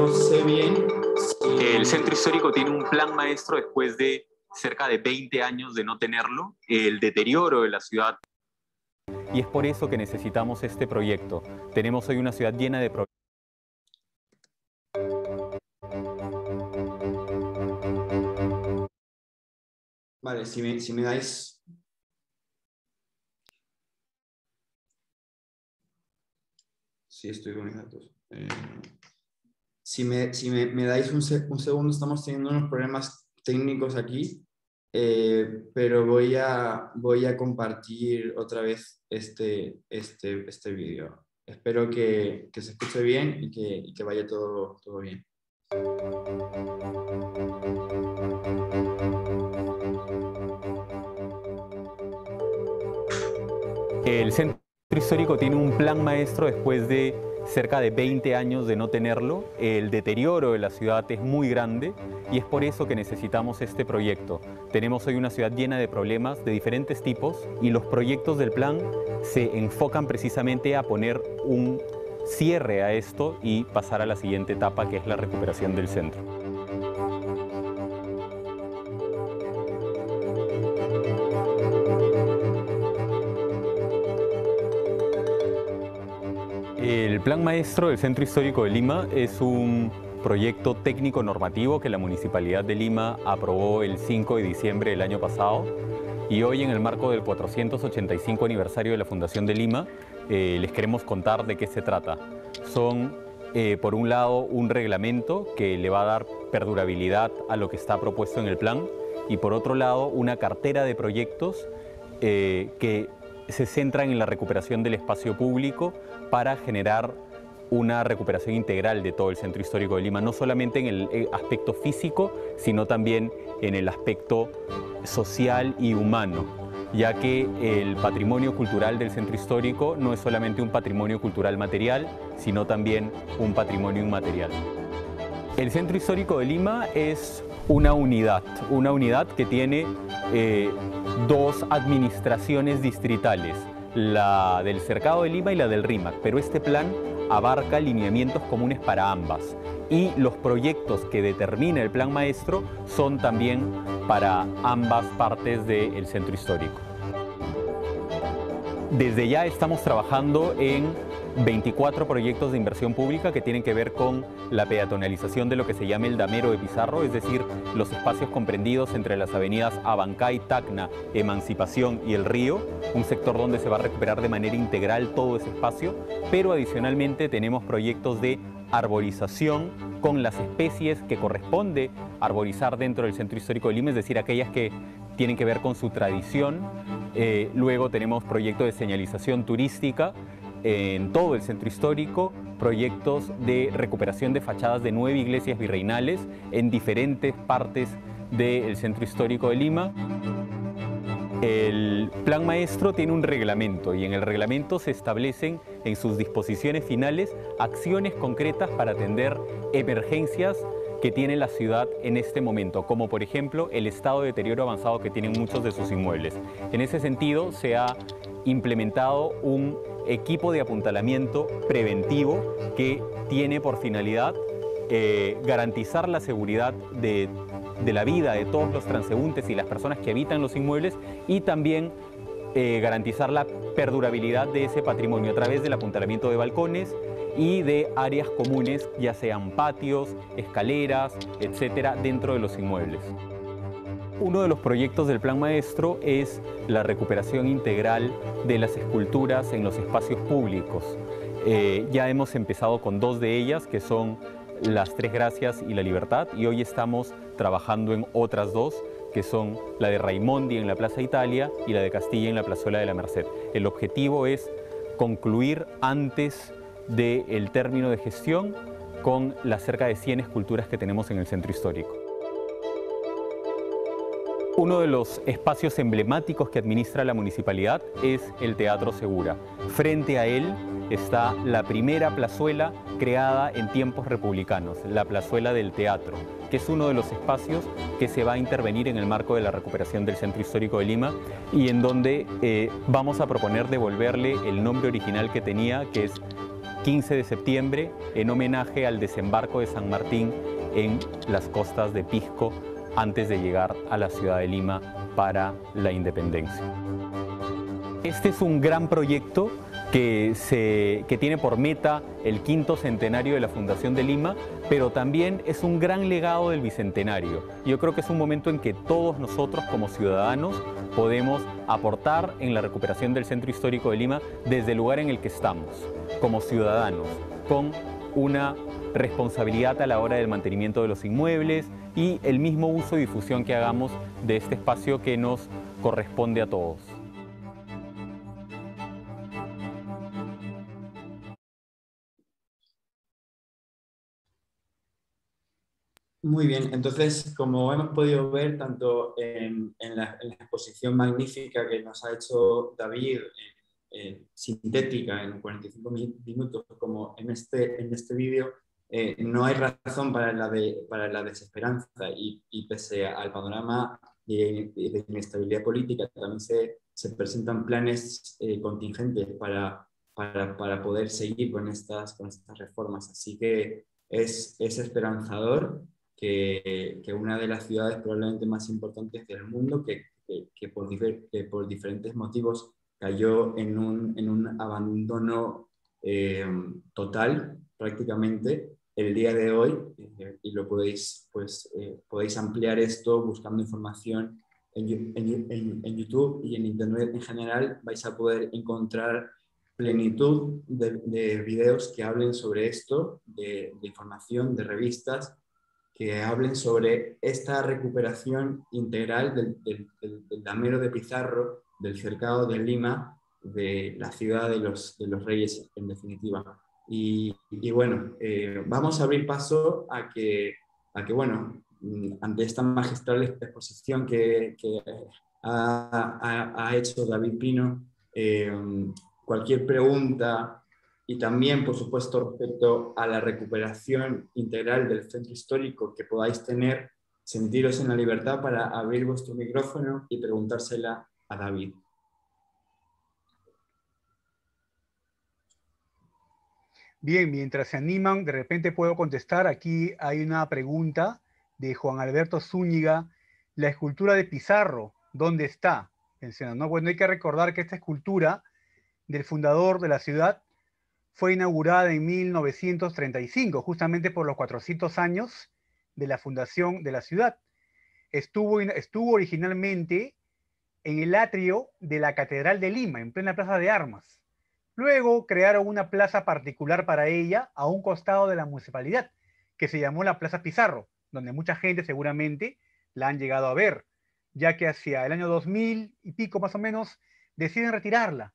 [SPEAKER 2] no sé bien.
[SPEAKER 3] El centro histórico tiene un plan maestro después de cerca de 20 años de no tenerlo, el deterioro de la ciudad. Y es por eso que necesitamos este proyecto. Tenemos hoy una ciudad llena de problemas.
[SPEAKER 2] Vale, si me, si me dais Sí, estoy con mis datos. Eh, si me, si me, me dais un, un, segundo, estamos teniendo unos problemas técnicos aquí, eh, pero voy a, voy a compartir otra vez este, este, este vídeo. Espero que, que, se escuche bien y que, y que vaya todo, todo bien.
[SPEAKER 3] El centro histórico tiene un plan maestro después de cerca de 20 años de no tenerlo. El deterioro de la ciudad es muy grande y es por eso que necesitamos este proyecto. Tenemos hoy una ciudad llena de problemas de diferentes tipos y los proyectos del plan se enfocan precisamente a poner un cierre a esto y pasar a la siguiente etapa que es la recuperación del centro. El Plan Maestro del Centro Histórico de Lima es un proyecto técnico normativo que la Municipalidad de Lima aprobó el 5 de diciembre del año pasado y hoy en el marco del 485 aniversario de la Fundación de Lima eh, les queremos contar de qué se trata. Son, eh, por un lado, un reglamento que le va a dar perdurabilidad a lo que está propuesto en el plan y por otro lado una cartera de proyectos eh, que se centran en la recuperación del espacio público, para generar una recuperación integral de todo el centro histórico de Lima, no solamente en el eh, aspecto físico, sino también en el aspecto social y humano, ya que el patrimonio cultural del centro histórico no es solamente un patrimonio cultural material, sino también un patrimonio inmaterial. El centro histórico de Lima es una unidad, una unidad que tiene eh, dos administraciones distritales, la del Cercado de Lima y la del RIMAC, pero este plan abarca lineamientos comunes para ambas y los proyectos que determina el plan maestro son también para ambas partes del centro histórico. Desde ya estamos trabajando en 24 proyectos de inversión pública que tienen que ver con la peatonalización de lo que se llama el damero de Pizarro, es decir, los espacios comprendidos entre las avenidas Abancay, Tacna, Emancipación y El Río, un sector donde se va a recuperar de manera integral todo ese espacio, pero adicionalmente tenemos proyectos de arborización con las especies que corresponde arborizar dentro del centro histórico de Lima, es decir, aquellas que tienen que ver con su tradición. Eh, luego tenemos proyectos de señalización turística en todo el centro histórico proyectos de recuperación de fachadas de nueve iglesias virreinales en diferentes partes del centro histórico de Lima. El plan maestro tiene un reglamento y en el reglamento se establecen en sus disposiciones finales acciones concretas para atender emergencias que tiene la ciudad en este momento, como por ejemplo el estado de deterioro avanzado que tienen muchos de sus inmuebles. En ese sentido, se ha implementado un equipo de apuntalamiento preventivo que tiene por finalidad eh, garantizar la seguridad de, la vida de todos los transeúntes y las personas que habitan los inmuebles y también eh, garantizar la perdurabilidad de ese patrimonio a través del apuntalamiento de balcones y de áreas comunes, ya sean patios, escaleras, etcétera, dentro de los inmuebles. Uno de los proyectos del Plan Maestro es la recuperación integral de las esculturas en los espacios públicos. Eh, ya hemos empezado con dos de ellas, que son las Tres Gracias y la Libertad, y hoy estamos trabajando en otras dos, que son la de Raimondi en la Plaza Italia y la de Castilla en la Plazuela de la Merced. El objetivo es concluir antes del término de gestión con las cerca de 100 esculturas que tenemos en el centro histórico. Uno de los espacios emblemáticos que administra la municipalidad es el Teatro Segura. Frente a él está la primera plazuela creada en tiempos republicanos, la plazuela del teatro, que es uno de los espacios que se va a intervenir en el marco de la recuperación del Centro Histórico de Lima y en donde eh, vamos a proponer devolverle el nombre original que tenía, que es 15 de septiembre, en homenaje al desembarco de San Martín en las costas de Pisco antes de llegar a la ciudad de Lima para la independencia. Este es un gran proyecto que, se, tiene por meta el quinto centenario de la Fundación de Lima, pero también es un gran legado del Bicentenario. Yo creo que es un momento en que todos nosotros como ciudadanos podemos aportar en la recuperación del Centro Histórico de Lima desde el lugar en el que estamos, como ciudadanos, con una responsabilidad a la hora del mantenimiento de los inmuebles, y el mismo uso y difusión que hagamos de este espacio que nos corresponde a todos.
[SPEAKER 2] Muy bien, entonces como hemos podido ver tanto en, la, exposición magnífica que nos ha hecho David, eh, eh, sintética en 45 minutos, como en este, este vídeo, eh, no hay razón para la, para la desesperanza y, pese al panorama de, inestabilidad política, también se, presentan planes eh, contingentes para, para, poder seguir con estas, con estas reformas. Así que es, es esperanzador que, una de las ciudades probablemente más importantes del mundo, que, por, por, diferentes motivos cayó en un, abandono eh, total prácticamente el día de hoy eh, y lo podéis, pues, eh, podéis ampliar esto buscando información en, YouTube y en Internet en general. Vais a poder encontrar plenitud de, videos que hablen sobre esto, de, información, de revistas, que hablen sobre esta recuperación integral del, damero de Pizarro, del cercado de Lima, de la ciudad de de los reyes en definitiva. Y, bueno, eh, vamos a abrir paso a que, a que, bueno, mm, ante esta magistral exposición que, ha, hecho David Pino, eh, cualquier pregunta y también, por supuesto, respecto a la recuperación integral del centro histórico que podáis tener, sentiros en la libertad para abrir vuestro micrófono y preguntársela a David.
[SPEAKER 1] Bien, mientras se animan, de repente puedo contestar. Aquí hay una pregunta de Juan Alberto Zúñiga. La escultura de Pizarro, ¿dónde está? Menciona, ¿no? Bueno, hay que recordar que esta escultura del fundador de la ciudad fue inaugurada en 1935, justamente por los 400 años de la fundación de la ciudad. Estuvo, estuvo originalmente en el atrio de la Catedral de Lima, en plena Plaza de Armas Luego crearon una plaza particular para ella a un costado de la municipalidad, que se llamó la Plaza Pizarro, donde mucha gente seguramente la han llegado a ver, ya que hacia el año 2000 y pico más o menos deciden retirarla.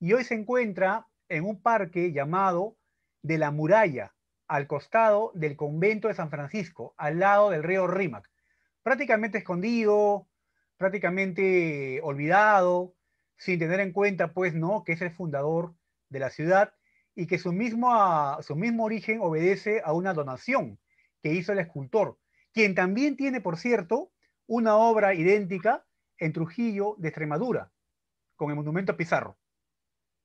[SPEAKER 1] Y hoy se encuentra en un parque llamado de la Muralla, al costado del convento de San Francisco, al lado del río Rímac, prácticamente escondido, prácticamente olvidado, sin tener en cuenta, pues, ¿no? Que es el fundador de la ciudad y que su, mismo, ah, su mismo origen obedece a una donación que hizo el escultor, quien también tiene, por cierto, una obra idéntica en Trujillo de Extremadura, con el monumento a Pizarro.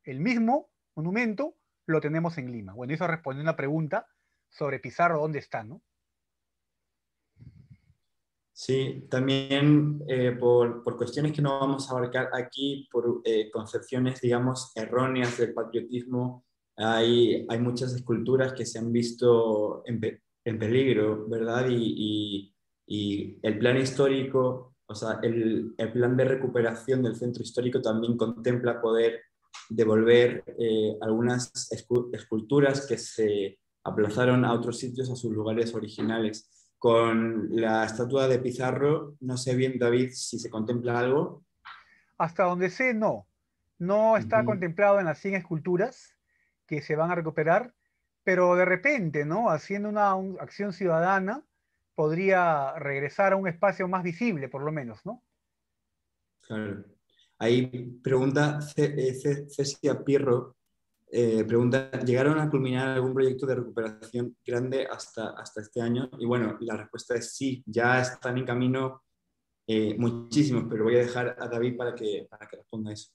[SPEAKER 1] El mismo monumento lo tenemos en Lima. Bueno, eso responde a una pregunta sobre Pizarro, ¿dónde está? ¿no?
[SPEAKER 2] Sí, también eh, por, cuestiones que no vamos a abarcar aquí, por eh, concepciones, digamos, erróneas del patriotismo, hay, muchas esculturas que se han visto en, peligro, ¿verdad? Y, el plan histórico, o sea, el, plan de recuperación del centro histórico también contempla poder devolver eh, algunas esculturas que se aplazaron a otros sitios, a sus lugares originales con la estatua de Pizarro. No sé bien, David, si se contempla algo.
[SPEAKER 1] Hasta donde sé, no. No está contemplado en las 100 esculturas que se van a recuperar, pero de repente, ¿no? Haciendo una acción ciudadana, podría regresar a un espacio más visible, por lo menos, ¿no?
[SPEAKER 2] Claro. Ahí pregunta eh, Cecilia Pirro eh, pregunta, ¿llegaron a culminar algún proyecto de recuperación grande hasta, hasta este año? Y bueno, la respuesta es sí, ya están en camino eh, muchísimos, pero voy a dejar a David para que, para que responda eso.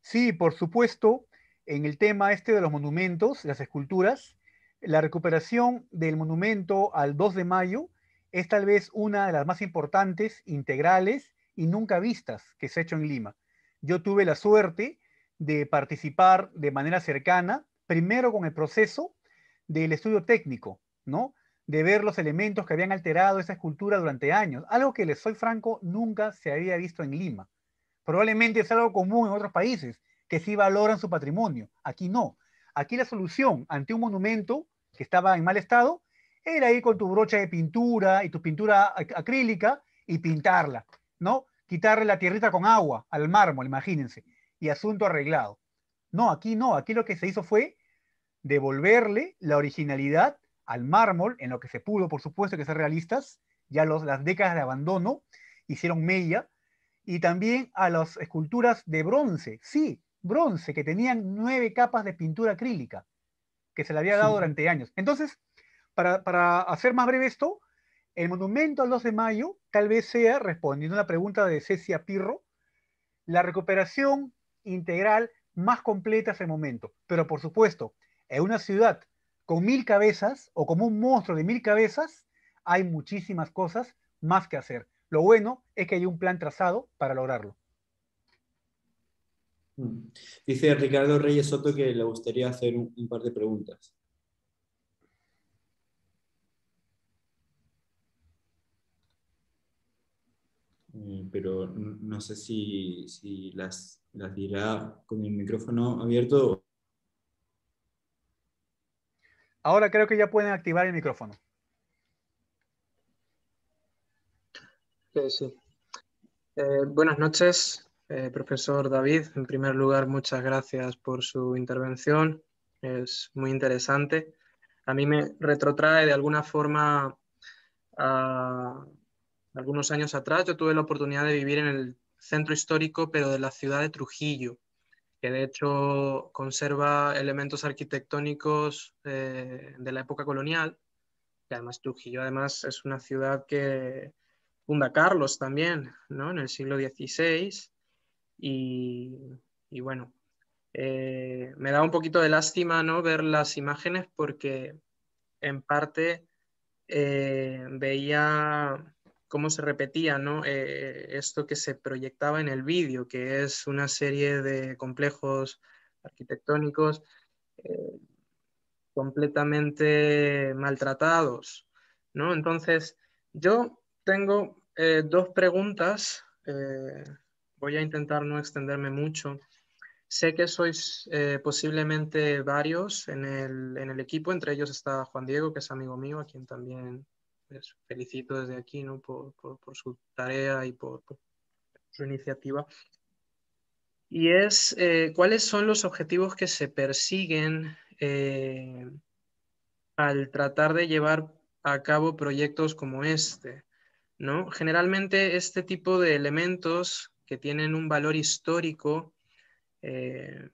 [SPEAKER 2] Sí,
[SPEAKER 1] por supuesto, en el tema este de los monumentos, las esculturas, la recuperación del monumento al 2 de mayo es tal vez una de las más importantes, integrales y nunca vistas que se ha hecho en Lima. Yo tuve la suerte de participar de manera cercana, primero con el proceso del estudio técnico, ¿no? De ver los elementos que habían alterado esa escultura durante años, algo que les soy franco nunca se había visto en Lima. Probablemente es algo común en otros países que sí valoran su patrimonio, aquí no. Aquí la solución ante un monumento que estaba en mal estado era ir con tu brocha de pintura y tu pintura acrílica y pintarla, ¿no? Quitarle la tierrita con agua al mármol, imagínense y asunto arreglado. No, aquí no, aquí lo que se hizo fue devolverle la originalidad al mármol, en lo que se pudo, por supuesto, que ser realistas, ya los, las décadas de abandono hicieron mella, y también a las esculturas de bronce, sí, bronce, que tenían nueve capas de pintura acrílica, que se le había dado durante años. Entonces, para, hacer más breve esto, el monumento al 2 de mayo tal vez sea, respondiendo a la pregunta de Cecia Pirro, la recuperación integral más completa hasta el momento. Pero por supuesto, en una ciudad con mil cabezas o como un monstruo de mil cabezas, hay muchísimas cosas más que hacer. Lo bueno es que hay un plan trazado para lograrlo.
[SPEAKER 4] Mm.
[SPEAKER 2] Dice Ricardo Reyes Soto que le gustaría hacer un par de preguntas. Eh, pero no sé si, las, dirá con el micrófono abierto.
[SPEAKER 1] Ahora creo que ya
[SPEAKER 4] pueden activar el micrófono. Eh, buenas noches, eh, profesor David, en primer lugar, muchas gracias por su intervención. Es muy interesante. A mí me retrotrae de alguna forma a, algunos años atrás yo tuve la oportunidad de vivir en el centro histórico, pero de la ciudad de Trujillo, que de hecho conserva elementos arquitectónicos eh, de la época colonial. Y además Trujillo además es una ciudad que funda Carlos también, ¿no? En el siglo XVI. Y, bueno, eh, me da un poquito de lástima ¿no? ver las imágenes porque en parte eh, veía cómo se repetía eh, esto que se proyectaba en el vídeo, que es una serie de complejos arquitectónicos eh, completamente maltratados. ¿no? Entonces, yo tengo eh, dos preguntas, voy a intentar no extenderme mucho. Sé que sois posiblemente varios en el, en el equipo, entre ellos está Juan Diego, que es amigo mío, a quien también pues, felicito desde aquí ¿no? por, su tarea y por, su iniciativa. Y es eh, cuáles son los objetivos que se persiguen eh, al tratar de llevar a cabo proyectos como este. ¿no? Generalmente este tipo de elementos que tienen un valor histórico, eh,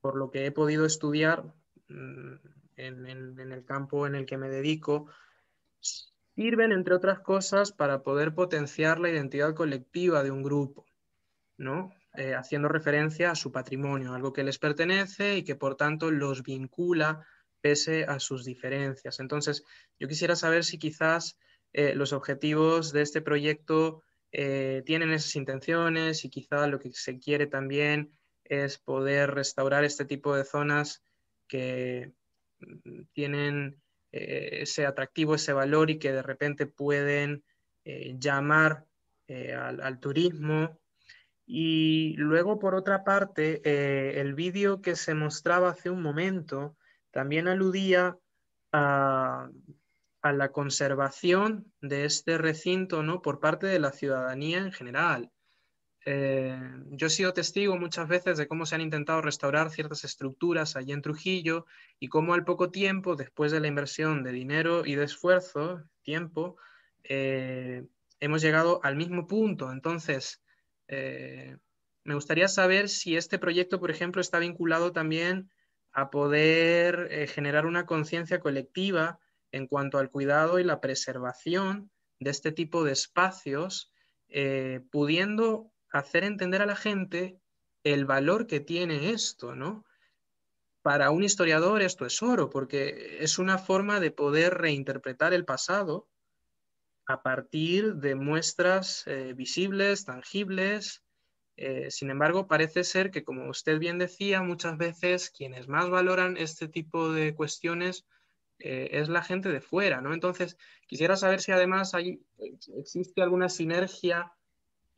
[SPEAKER 4] por lo que he podido estudiar mm, en el campo en el que me dedico, sirven, entre otras cosas, para poder potenciar la identidad colectiva de un grupo, ¿no? Eh, haciendo referencia a su patrimonio, algo que les pertenece y que por tanto los vincula pese a sus diferencias. Entonces, yo quisiera saber si quizás eh, los objetivos de este proyecto eh, tienen esas intenciones y quizás lo que se quiere también es poder restaurar este tipo de zonas que mm, tienen eh, ese atractivo, ese valor y que de repente pueden eh, llamar eh, al, turismo. Y luego, por otra parte, el vídeo que se mostraba hace un momento también aludía a, a la conservación de este recinto ¿no? por parte de la ciudadanía en general. Eh, yo he sido testigo muchas veces de cómo se han intentado restaurar ciertas estructuras allí en Trujillo y cómo al poco tiempo, después de la inversión de dinero y de esfuerzo, tiempo, eh, hemos llegado al mismo punto. Entonces, eh, me gustaría saber si este proyecto, por ejemplo, está vinculado también a poder generar una conciencia colectiva en cuanto al cuidado y la preservación de este tipo de espacios, pudiendo hacer entender a la gente el valor que tiene esto, ¿no? Para un historiador esto es oro, porque es una forma de poder reinterpretar el pasado a partir de muestras eh, visibles, tangibles. Eh, sin embargo, parece ser que, como usted bien decía, muchas veces quienes más valoran este tipo de cuestiones eh, es la gente de fuera, ¿no? Entonces, quisiera saber si además hay, existe alguna sinergia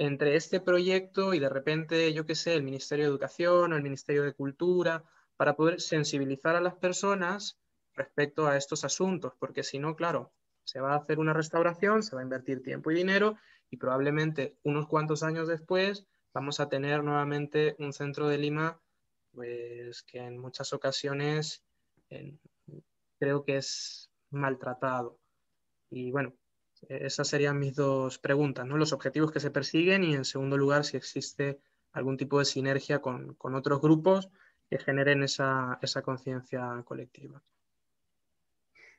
[SPEAKER 4] entre este proyecto y de repente, yo qué sé, el Ministerio de Educación o el Ministerio de Cultura, para poder sensibilizar a las personas respecto a estos asuntos, porque si no, claro, se va a hacer una restauración, se va a invertir tiempo y dinero y probablemente unos cuantos años después vamos a tener nuevamente un centro de Lima, pues que en muchas ocasiones creo que es maltratado. Y bueno, esas serían mis dos preguntas, ¿no? Los objetivos que se persiguen y en segundo lugar si existe algún tipo de sinergia con, otros grupos que generen esa, conciencia colectiva.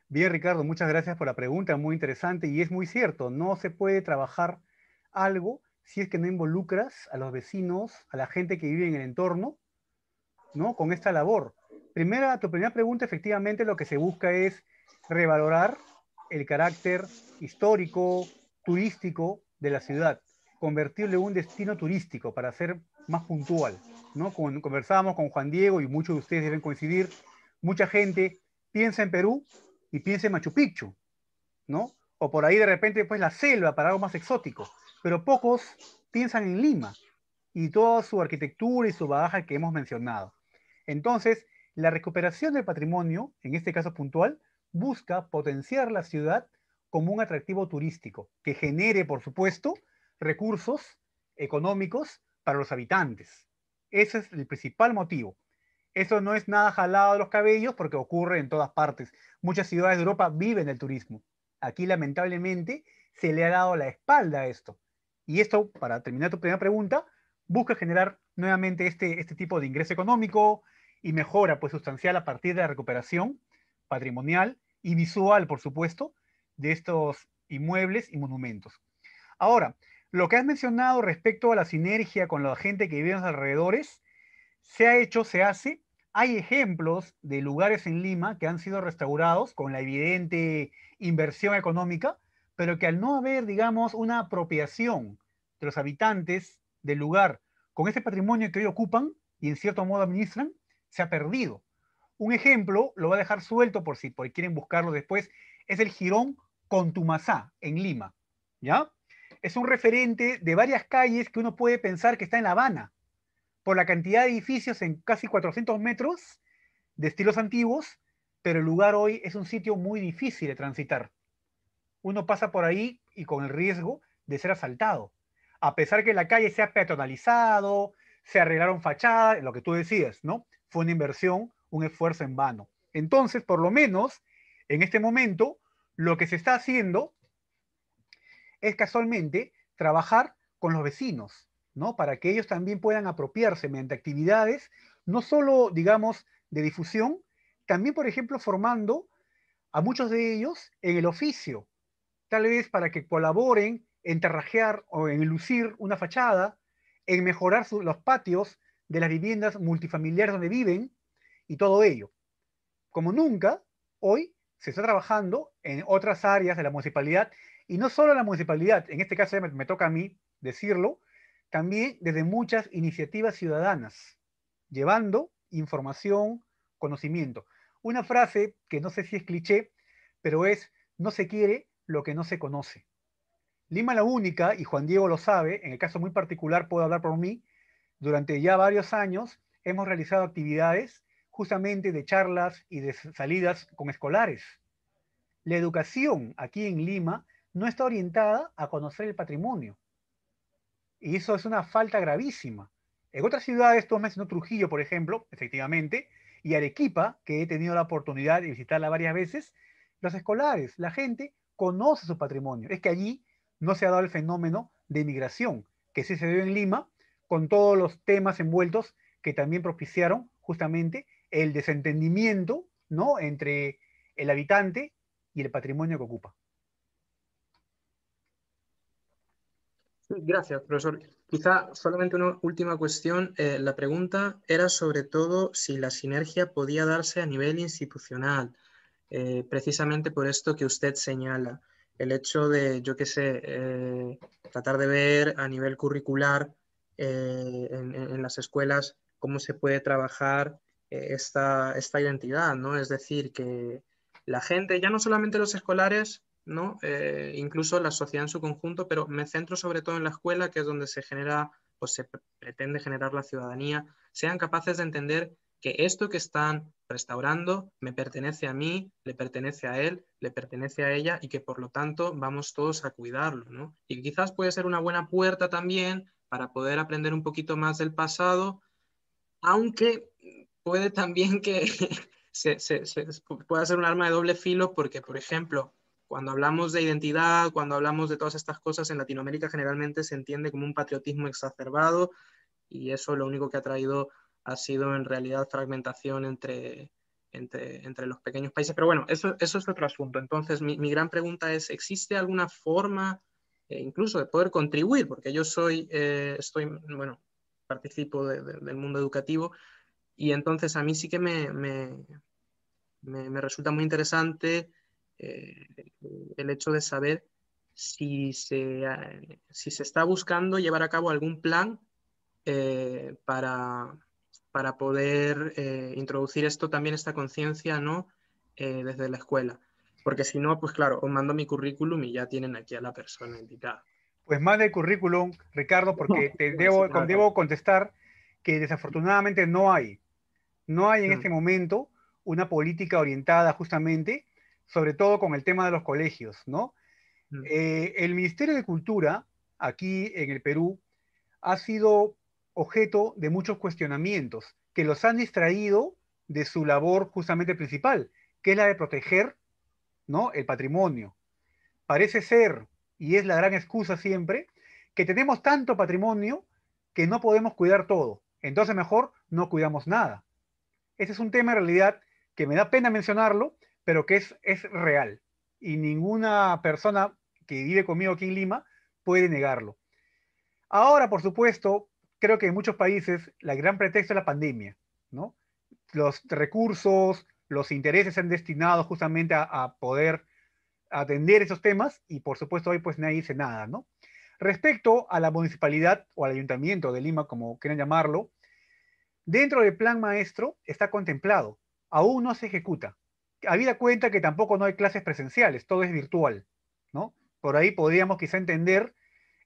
[SPEAKER 1] Bien, Ricardo, muchas gracias por la pregunta, muy interesante y es muy cierto, no se puede trabajar algo si es que no involucras a los vecinos, a la gente que vive en el entorno, ¿no? Con esta labor. Primera, tu primera pregunta, efectivamente, lo que se busca es revalorar el carácter histórico, turístico de la ciudad, convertirle un destino turístico para ser más puntual. ¿no? Con, conversábamos con Juan Diego y muchos de ustedes deben coincidir, mucha gente piensa en Perú y piensa en Machu Picchu, ¿no? O por ahí de repente pues la selva para algo más exótico, pero pocos piensan en Lima y toda su arquitectura y su baja que hemos mencionado. Entonces, la recuperación del patrimonio, en este caso puntual, busca potenciar la ciudad como un atractivo turístico, que genere, por supuesto, recursos económicos para los habitantes. Ese es el principal motivo. Eso no es nada jalado de los cabellos porque ocurre en todas partes. Muchas ciudades de Europa viven del turismo. Aquí, lamentablemente, se le ha dado la espalda a esto. Y esto, para terminar tu primera pregunta, busca generar nuevamente este, este tipo de ingreso económico y mejora pues, sustancial a partir de la recuperación patrimonial y visual, por supuesto, de estos inmuebles y monumentos. Ahora, lo que has mencionado respecto a la sinergia con la gente que vive en los alrededores, se ha hecho, se hace. Hay ejemplos de lugares en Lima que han sido restaurados con la evidente inversión económica, pero que al no haber, digamos, una apropiación de los habitantes del lugar con este patrimonio que hoy ocupan y en cierto modo administran, se ha perdido. Un ejemplo, lo va a dejar suelto por si por quieren buscarlo después, es el jirón Contumazá, en Lima. ¿Ya? Es un referente de varias calles que uno puede pensar que está en La Habana, por la cantidad de edificios en casi 400 metros de estilos antiguos, pero el lugar hoy es un sitio muy difícil de transitar. Uno pasa por ahí y con el riesgo de ser asaltado. A pesar que la calle sea peatonalizado, se arreglaron fachadas, lo que tú decías, ¿no? Fue una inversión un esfuerzo en vano. Entonces, por lo menos, en este momento, lo que se está haciendo es casualmente trabajar con los vecinos, ¿no? Para que ellos también puedan apropiarse mediante actividades, no solo, digamos, de difusión, también, por ejemplo, formando a muchos de ellos en el oficio, tal vez para que colaboren en terrajear o en lucir una fachada, en mejorar los patios de las viviendas multifamiliares donde viven, y todo ello. Como nunca, hoy se está trabajando en otras áreas de la municipalidad y no solo la municipalidad, en este caso me, me toca a mí decirlo, también desde muchas iniciativas ciudadanas, llevando información, conocimiento. Una frase que no sé si es cliché, pero es, no se quiere lo que no se conoce. Lima la única, y Juan Diego lo sabe, en el caso muy particular puedo hablar por mí, durante ya varios años hemos realizado actividades justamente de charlas y de salidas con escolares. La educación aquí en Lima no está orientada a conocer el patrimonio. Y eso es una falta gravísima. En otras ciudades, tú meses, Trujillo, por ejemplo, efectivamente, y Arequipa, que he tenido la oportunidad de visitarla varias veces, los escolares, la gente conoce su patrimonio. Es que allí no se ha dado el fenómeno de inmigración, que sí se dio en Lima, con todos los temas envueltos que también propiciaron justamente el desentendimiento ¿no? entre el habitante
[SPEAKER 4] y el patrimonio que ocupa. Gracias, profesor. Quizá solamente una última cuestión. Eh, la pregunta era sobre todo si la sinergia podía darse a nivel institucional, eh, precisamente por esto que usted señala. El hecho de, yo qué sé, eh, tratar de ver a nivel curricular en, las escuelas cómo se puede trabajar esta, esta identidad, ¿no? Es decir, que la gente, ya no solamente los escolares, ¿no? Eh, incluso la sociedad en su conjunto, pero me centro sobre todo en la escuela, que es donde se genera o se pretende generar la ciudadanía, sean capaces de entender que esto que están restaurando me pertenece a mí, le pertenece a él, le pertenece a ella y que por lo tanto vamos todos a cuidarlo. ¿no? Y quizás puede ser una buena puerta también para poder aprender un poquito más del pasado, aunque puede también que se, pueda ser un arma de doble filo porque, por ejemplo, cuando hablamos de identidad, cuando hablamos de todas estas cosas en Latinoamérica, generalmente se entiende como un patriotismo exacerbado y eso lo único que ha traído ha sido en realidad fragmentación entre, entre, los pequeños países. Pero bueno, eso, eso es otro asunto. Entonces, mi, gran pregunta es, ¿existe alguna forma eh, incluso de poder contribuir? Porque yo soy, eh, estoy, bueno, participo del mundo educativo, y entonces a mí sí que me, resulta muy interesante eh, el hecho de saber si se, ah, si se, está buscando llevar a cabo algún plan eh, para, para, poder eh, introducir esto también, esta conciencia, ¿no? desde la escuela. Porque si no, pues claro, os mando mi currículum y ya tienen aquí a la persona indicada.
[SPEAKER 1] Pues más el currículum, Ricardo, porque te pues debo, debo
[SPEAKER 4] contestar que desafortunadamente no hay.
[SPEAKER 1] No hay en mm. este momento una política orientada justamente, sobre todo con el tema de los colegios, ¿no? Mm. Eh, el Ministerio de Cultura, aquí en el Perú, ha sido objeto de muchos cuestionamientos que los han distraído de su labor justamente principal, que es la de proteger ¿no? el patrimonio. Parece ser, y es la gran excusa siempre, que tenemos tanto patrimonio que no podemos cuidar todo. Entonces mejor no cuidamos nada ese es un tema en realidad que me da pena mencionarlo, pero que es, es real. Y ninguna persona que vive conmigo aquí en Lima puede negarlo. Ahora, por supuesto, creo que en muchos países la gran pretexto es la pandemia, ¿no? Los recursos, los intereses se han destinado justamente a, poder atender esos temas y por supuesto hoy pues nadie dice nada, ¿no? Respecto a la municipalidad o al ayuntamiento de Lima, como quieran llamarlo, Dentro del plan maestro está contemplado, aún no se ejecuta. Habida cuenta que tampoco no hay clases presenciales, todo es virtual, ¿no? Por ahí podríamos quizá entender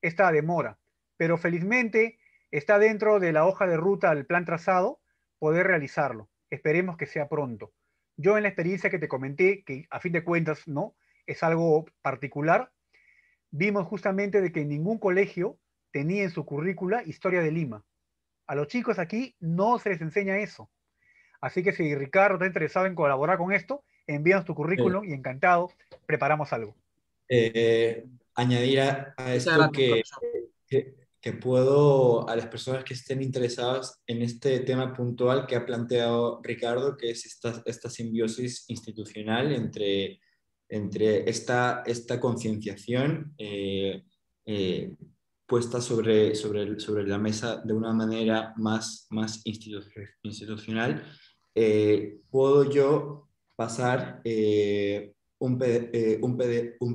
[SPEAKER 1] esta demora, pero felizmente está dentro de la hoja de ruta del plan trazado poder realizarlo. Esperemos que sea pronto. Yo en la experiencia que te comenté, que a fin de cuentas, ¿no? Es algo particular, vimos justamente de que ningún colegio tenía en su currícula historia de Lima. A los chicos aquí no se les enseña eso. Así que si Ricardo está interesado en colaborar con esto, envíanos tu currículum y encantado preparamos algo.
[SPEAKER 2] Eh, añadir a, a esto que, que, puedo a las personas que estén interesadas en este tema puntual que ha planteado Ricardo, que es esta, esta simbiosis institucional entre, entre esta, esta concienciación. Eh, eh, puesta sobre, sobre, sobre la mesa de una manera más, más institucional, eh, puedo yo pasar eh, un, eh, un,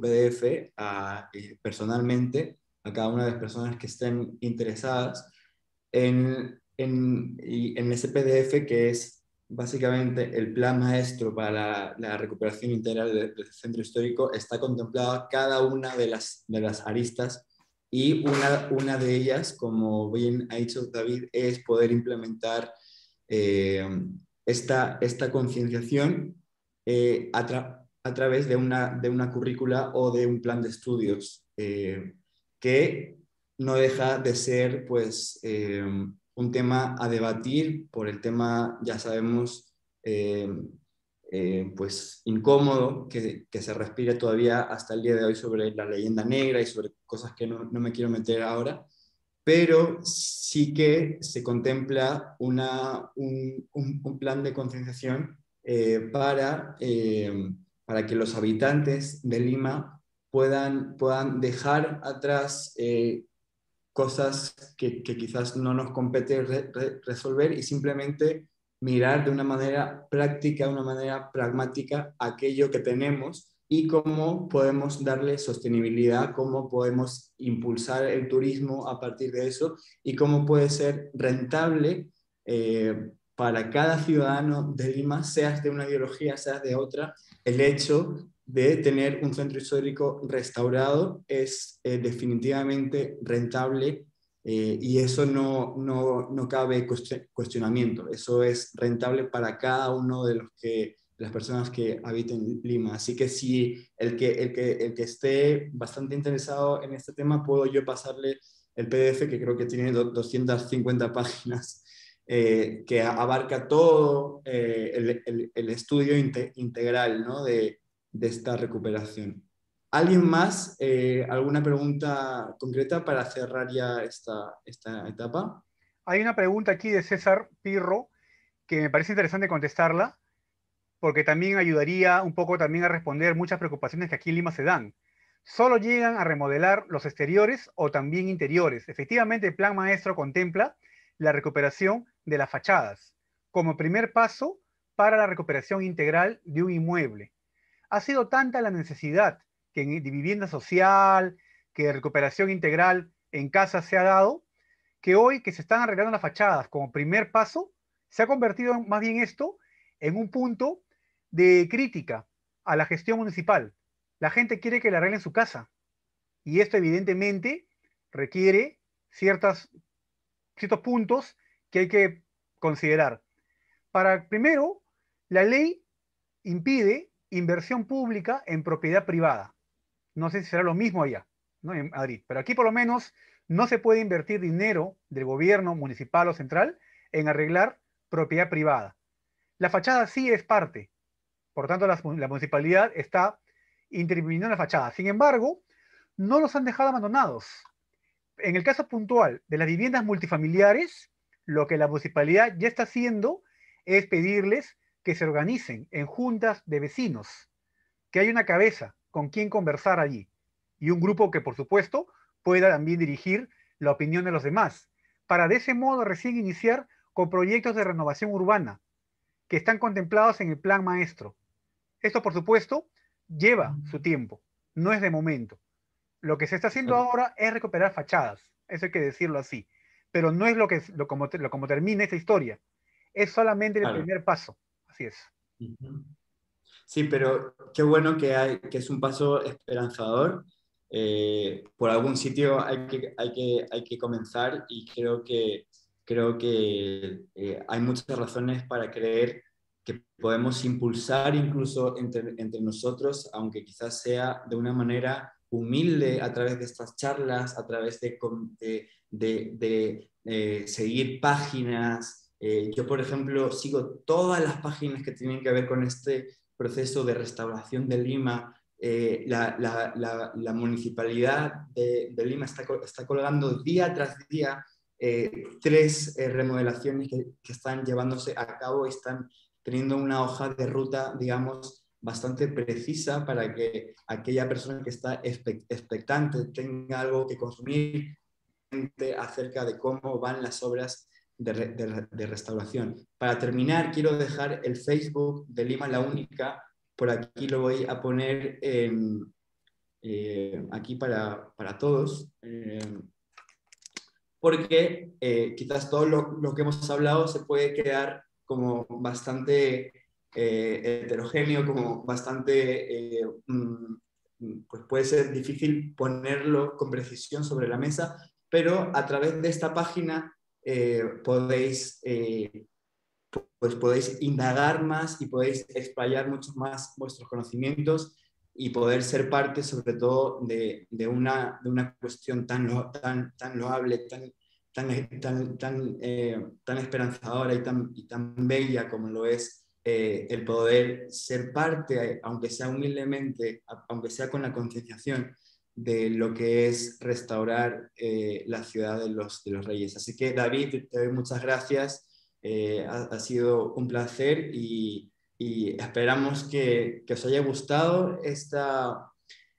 [SPEAKER 2] PDF a, personalmente a cada una de las personas que estén interesadas en, en, en ese PDF que es básicamente el plan maestro para la, recuperación integral del, centro histórico, está contemplada cada una de las, de las aristas y una, una de ellas, como bien ha dicho David, es poder implementar eh, esta, esta concienciación eh, a, través de una, de una currícula o de un plan de estudios eh, que no deja de ser pues, un tema a debatir por el tema, ya sabemos, eh, pues incómodo que, se respire todavía hasta el día de hoy sobre la leyenda negra y sobre cosas que no, me quiero meter ahora, pero sí que se contempla una, un, plan de concienciación eh, para, eh, para que los habitantes de Lima puedan, puedan dejar atrás cosas que, quizás no nos compete resolver y simplemente mirar de una manera práctica, de una manera pragmática aquello que tenemos y cómo podemos darle sostenibilidad, cómo podemos impulsar el turismo a partir de eso y cómo puede ser rentable eh, para cada ciudadano de Lima, seas de una ideología, seas de otra, el hecho de tener un centro histórico restaurado es eh, definitivamente rentable eh, y eso no, no, no, cabe cuestionamiento, eso es rentable para cada uno de los que, las personas que habiten Lima. Así que si el que, el que, el que esté bastante interesado en este tema, puedo yo pasarle el PDF que creo que tiene 250 páginas, eh, que abarca todo eh, el, el, estudio integral ¿no? de, de esta recuperación. ¿Alguien más? Eh, ¿Alguna pregunta concreta para cerrar ya esta, esta etapa?
[SPEAKER 1] Hay una pregunta aquí de César Pirro que me parece interesante contestarla porque también ayudaría un poco también a responder muchas preocupaciones que aquí en Lima se dan. ¿Solo llegan a remodelar los exteriores o también interiores? Efectivamente, el plan maestro contempla la recuperación de las fachadas como primer paso para la recuperación integral de un inmueble. Ha sido tanta la necesidad que en, vivienda social, que recuperación integral en casa se ha dado, que hoy que se están arreglando las fachadas como primer paso, se ha convertido más bien esto en un punto de crítica a la gestión municipal. La gente quiere que le arreglen su casa y esto evidentemente requiere ciertas, ciertos puntos que hay que considerar. Para primero, la ley impide inversión pública en propiedad privada. No sé si será lo mismo allá, ¿no? en Madrid, pero aquí por lo menos no se puede invertir dinero del gobierno municipal o central en arreglar propiedad privada. La fachada sí es parte, por tanto la, la municipalidad está interviniendo en la fachada. Sin embargo, no los han dejado abandonados. En el caso puntual de las viviendas multifamiliares, lo que la municipalidad ya está haciendo es pedirles que se organicen en juntas de vecinos, que hay una cabeza con quién conversar allí. Y un grupo que, por supuesto, pueda también dirigir la opinión de los demás, para de ese modo recién iniciar con proyectos de renovación urbana que están contemplados en el plan maestro. Esto, por supuesto, lleva su tiempo, no es de momento. Lo que se está haciendo ahora es recuperar fachadas, eso hay que decirlo así, pero no es lo que lo, como, lo, como termina esta historia, es solamente el primer paso,
[SPEAKER 2] así es. Sí, pero qué bueno que, hay, que es un paso esperanzador. Eh, por algún sitio hay que, hay, que, hay que comenzar y creo que, creo que eh, hay muchas razones para creer que podemos impulsar incluso entre, nosotros, aunque quizás sea de una manera humilde a través de estas charlas, a través de, de, eh, seguir páginas. yo, por ejemplo, sigo todas las páginas que tienen que ver con este proceso de restauración de Lima, eh, la, municipalidad de, Lima está, está, colgando día tras día eh, tres eh, remodelaciones que, que, están llevándose a cabo y están teniendo una hoja de ruta, digamos, bastante precisa para que aquella persona que está expectante tenga algo que consumir acerca de cómo van las obras de, restauración. Para terminar, quiero dejar el Facebook de Lima La Única. Por aquí lo voy a poner em, eh, aquí para, todos. Em, porque eh, quizás todo lo, lo, que hemos hablado se puede quedar como bastante eh, heterogéneo, como bastante... Mm, mm, pues puede ser difícil ponerlo con precisión sobre la mesa, pero a través de esta página eh, podéis, eh, pues podéis indagar más y podéis explayar mucho más vuestros conocimientos y poder ser parte sobre todo de, de una, de una cuestión tan, tan, tan loable, tan, tan, tan, tan, eh, tan esperanzadora y tan, y tan bella como lo es el poder ser parte, aunque sea humildemente, aunque sea con la concienciación de lo que es restaurar eh, la ciudad de los, reyes. Así que David, te doy muchas gracias. Eh, ha, sido un placer y, esperamos que, que, os haya gustado esta,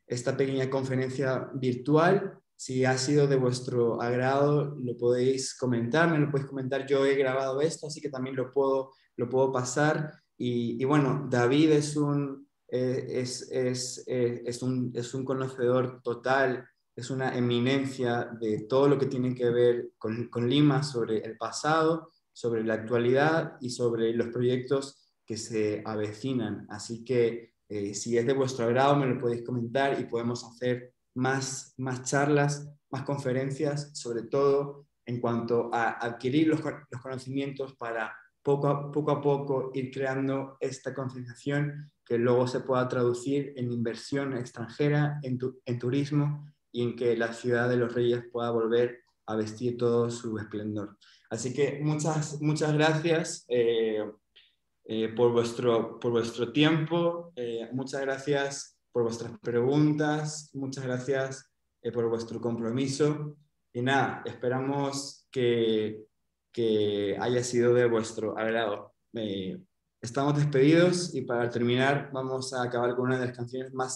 [SPEAKER 2] esta pequeña conferencia virtual. Si ha sido de vuestro agrado, lo podéis comentar, lo podéis comentar. Yo he grabado esto, así que también lo puedo, lo puedo pasar. y bueno, David es un eh, es, eh, es, un, conocedor total, es una eminencia de todo lo que tiene que ver con, Lima sobre el pasado, sobre la actualidad y sobre los proyectos que se avecinan. Así que eh, si es de vuestro agrado, me lo podéis comentar y podemos hacer más, más charlas, más conferencias, sobre todo en cuanto a adquirir los, conocimientos para poco a, poco a poco ir creando esta concienciación que luego se pueda traducir en inversión extranjera, en, turismo y en que la ciudad de los reyes pueda volver a vestir todo su esplendor. Así que muchas, muchas gracias eh, eh, por, vuestro, por vuestro tiempo, eh, muchas gracias por vuestras preguntas, muchas gracias por vuestro compromiso y nada, esperamos que, que haya sido de vuestro agrado estamos despedidos y para terminar vamos a acabar con una de las canciones más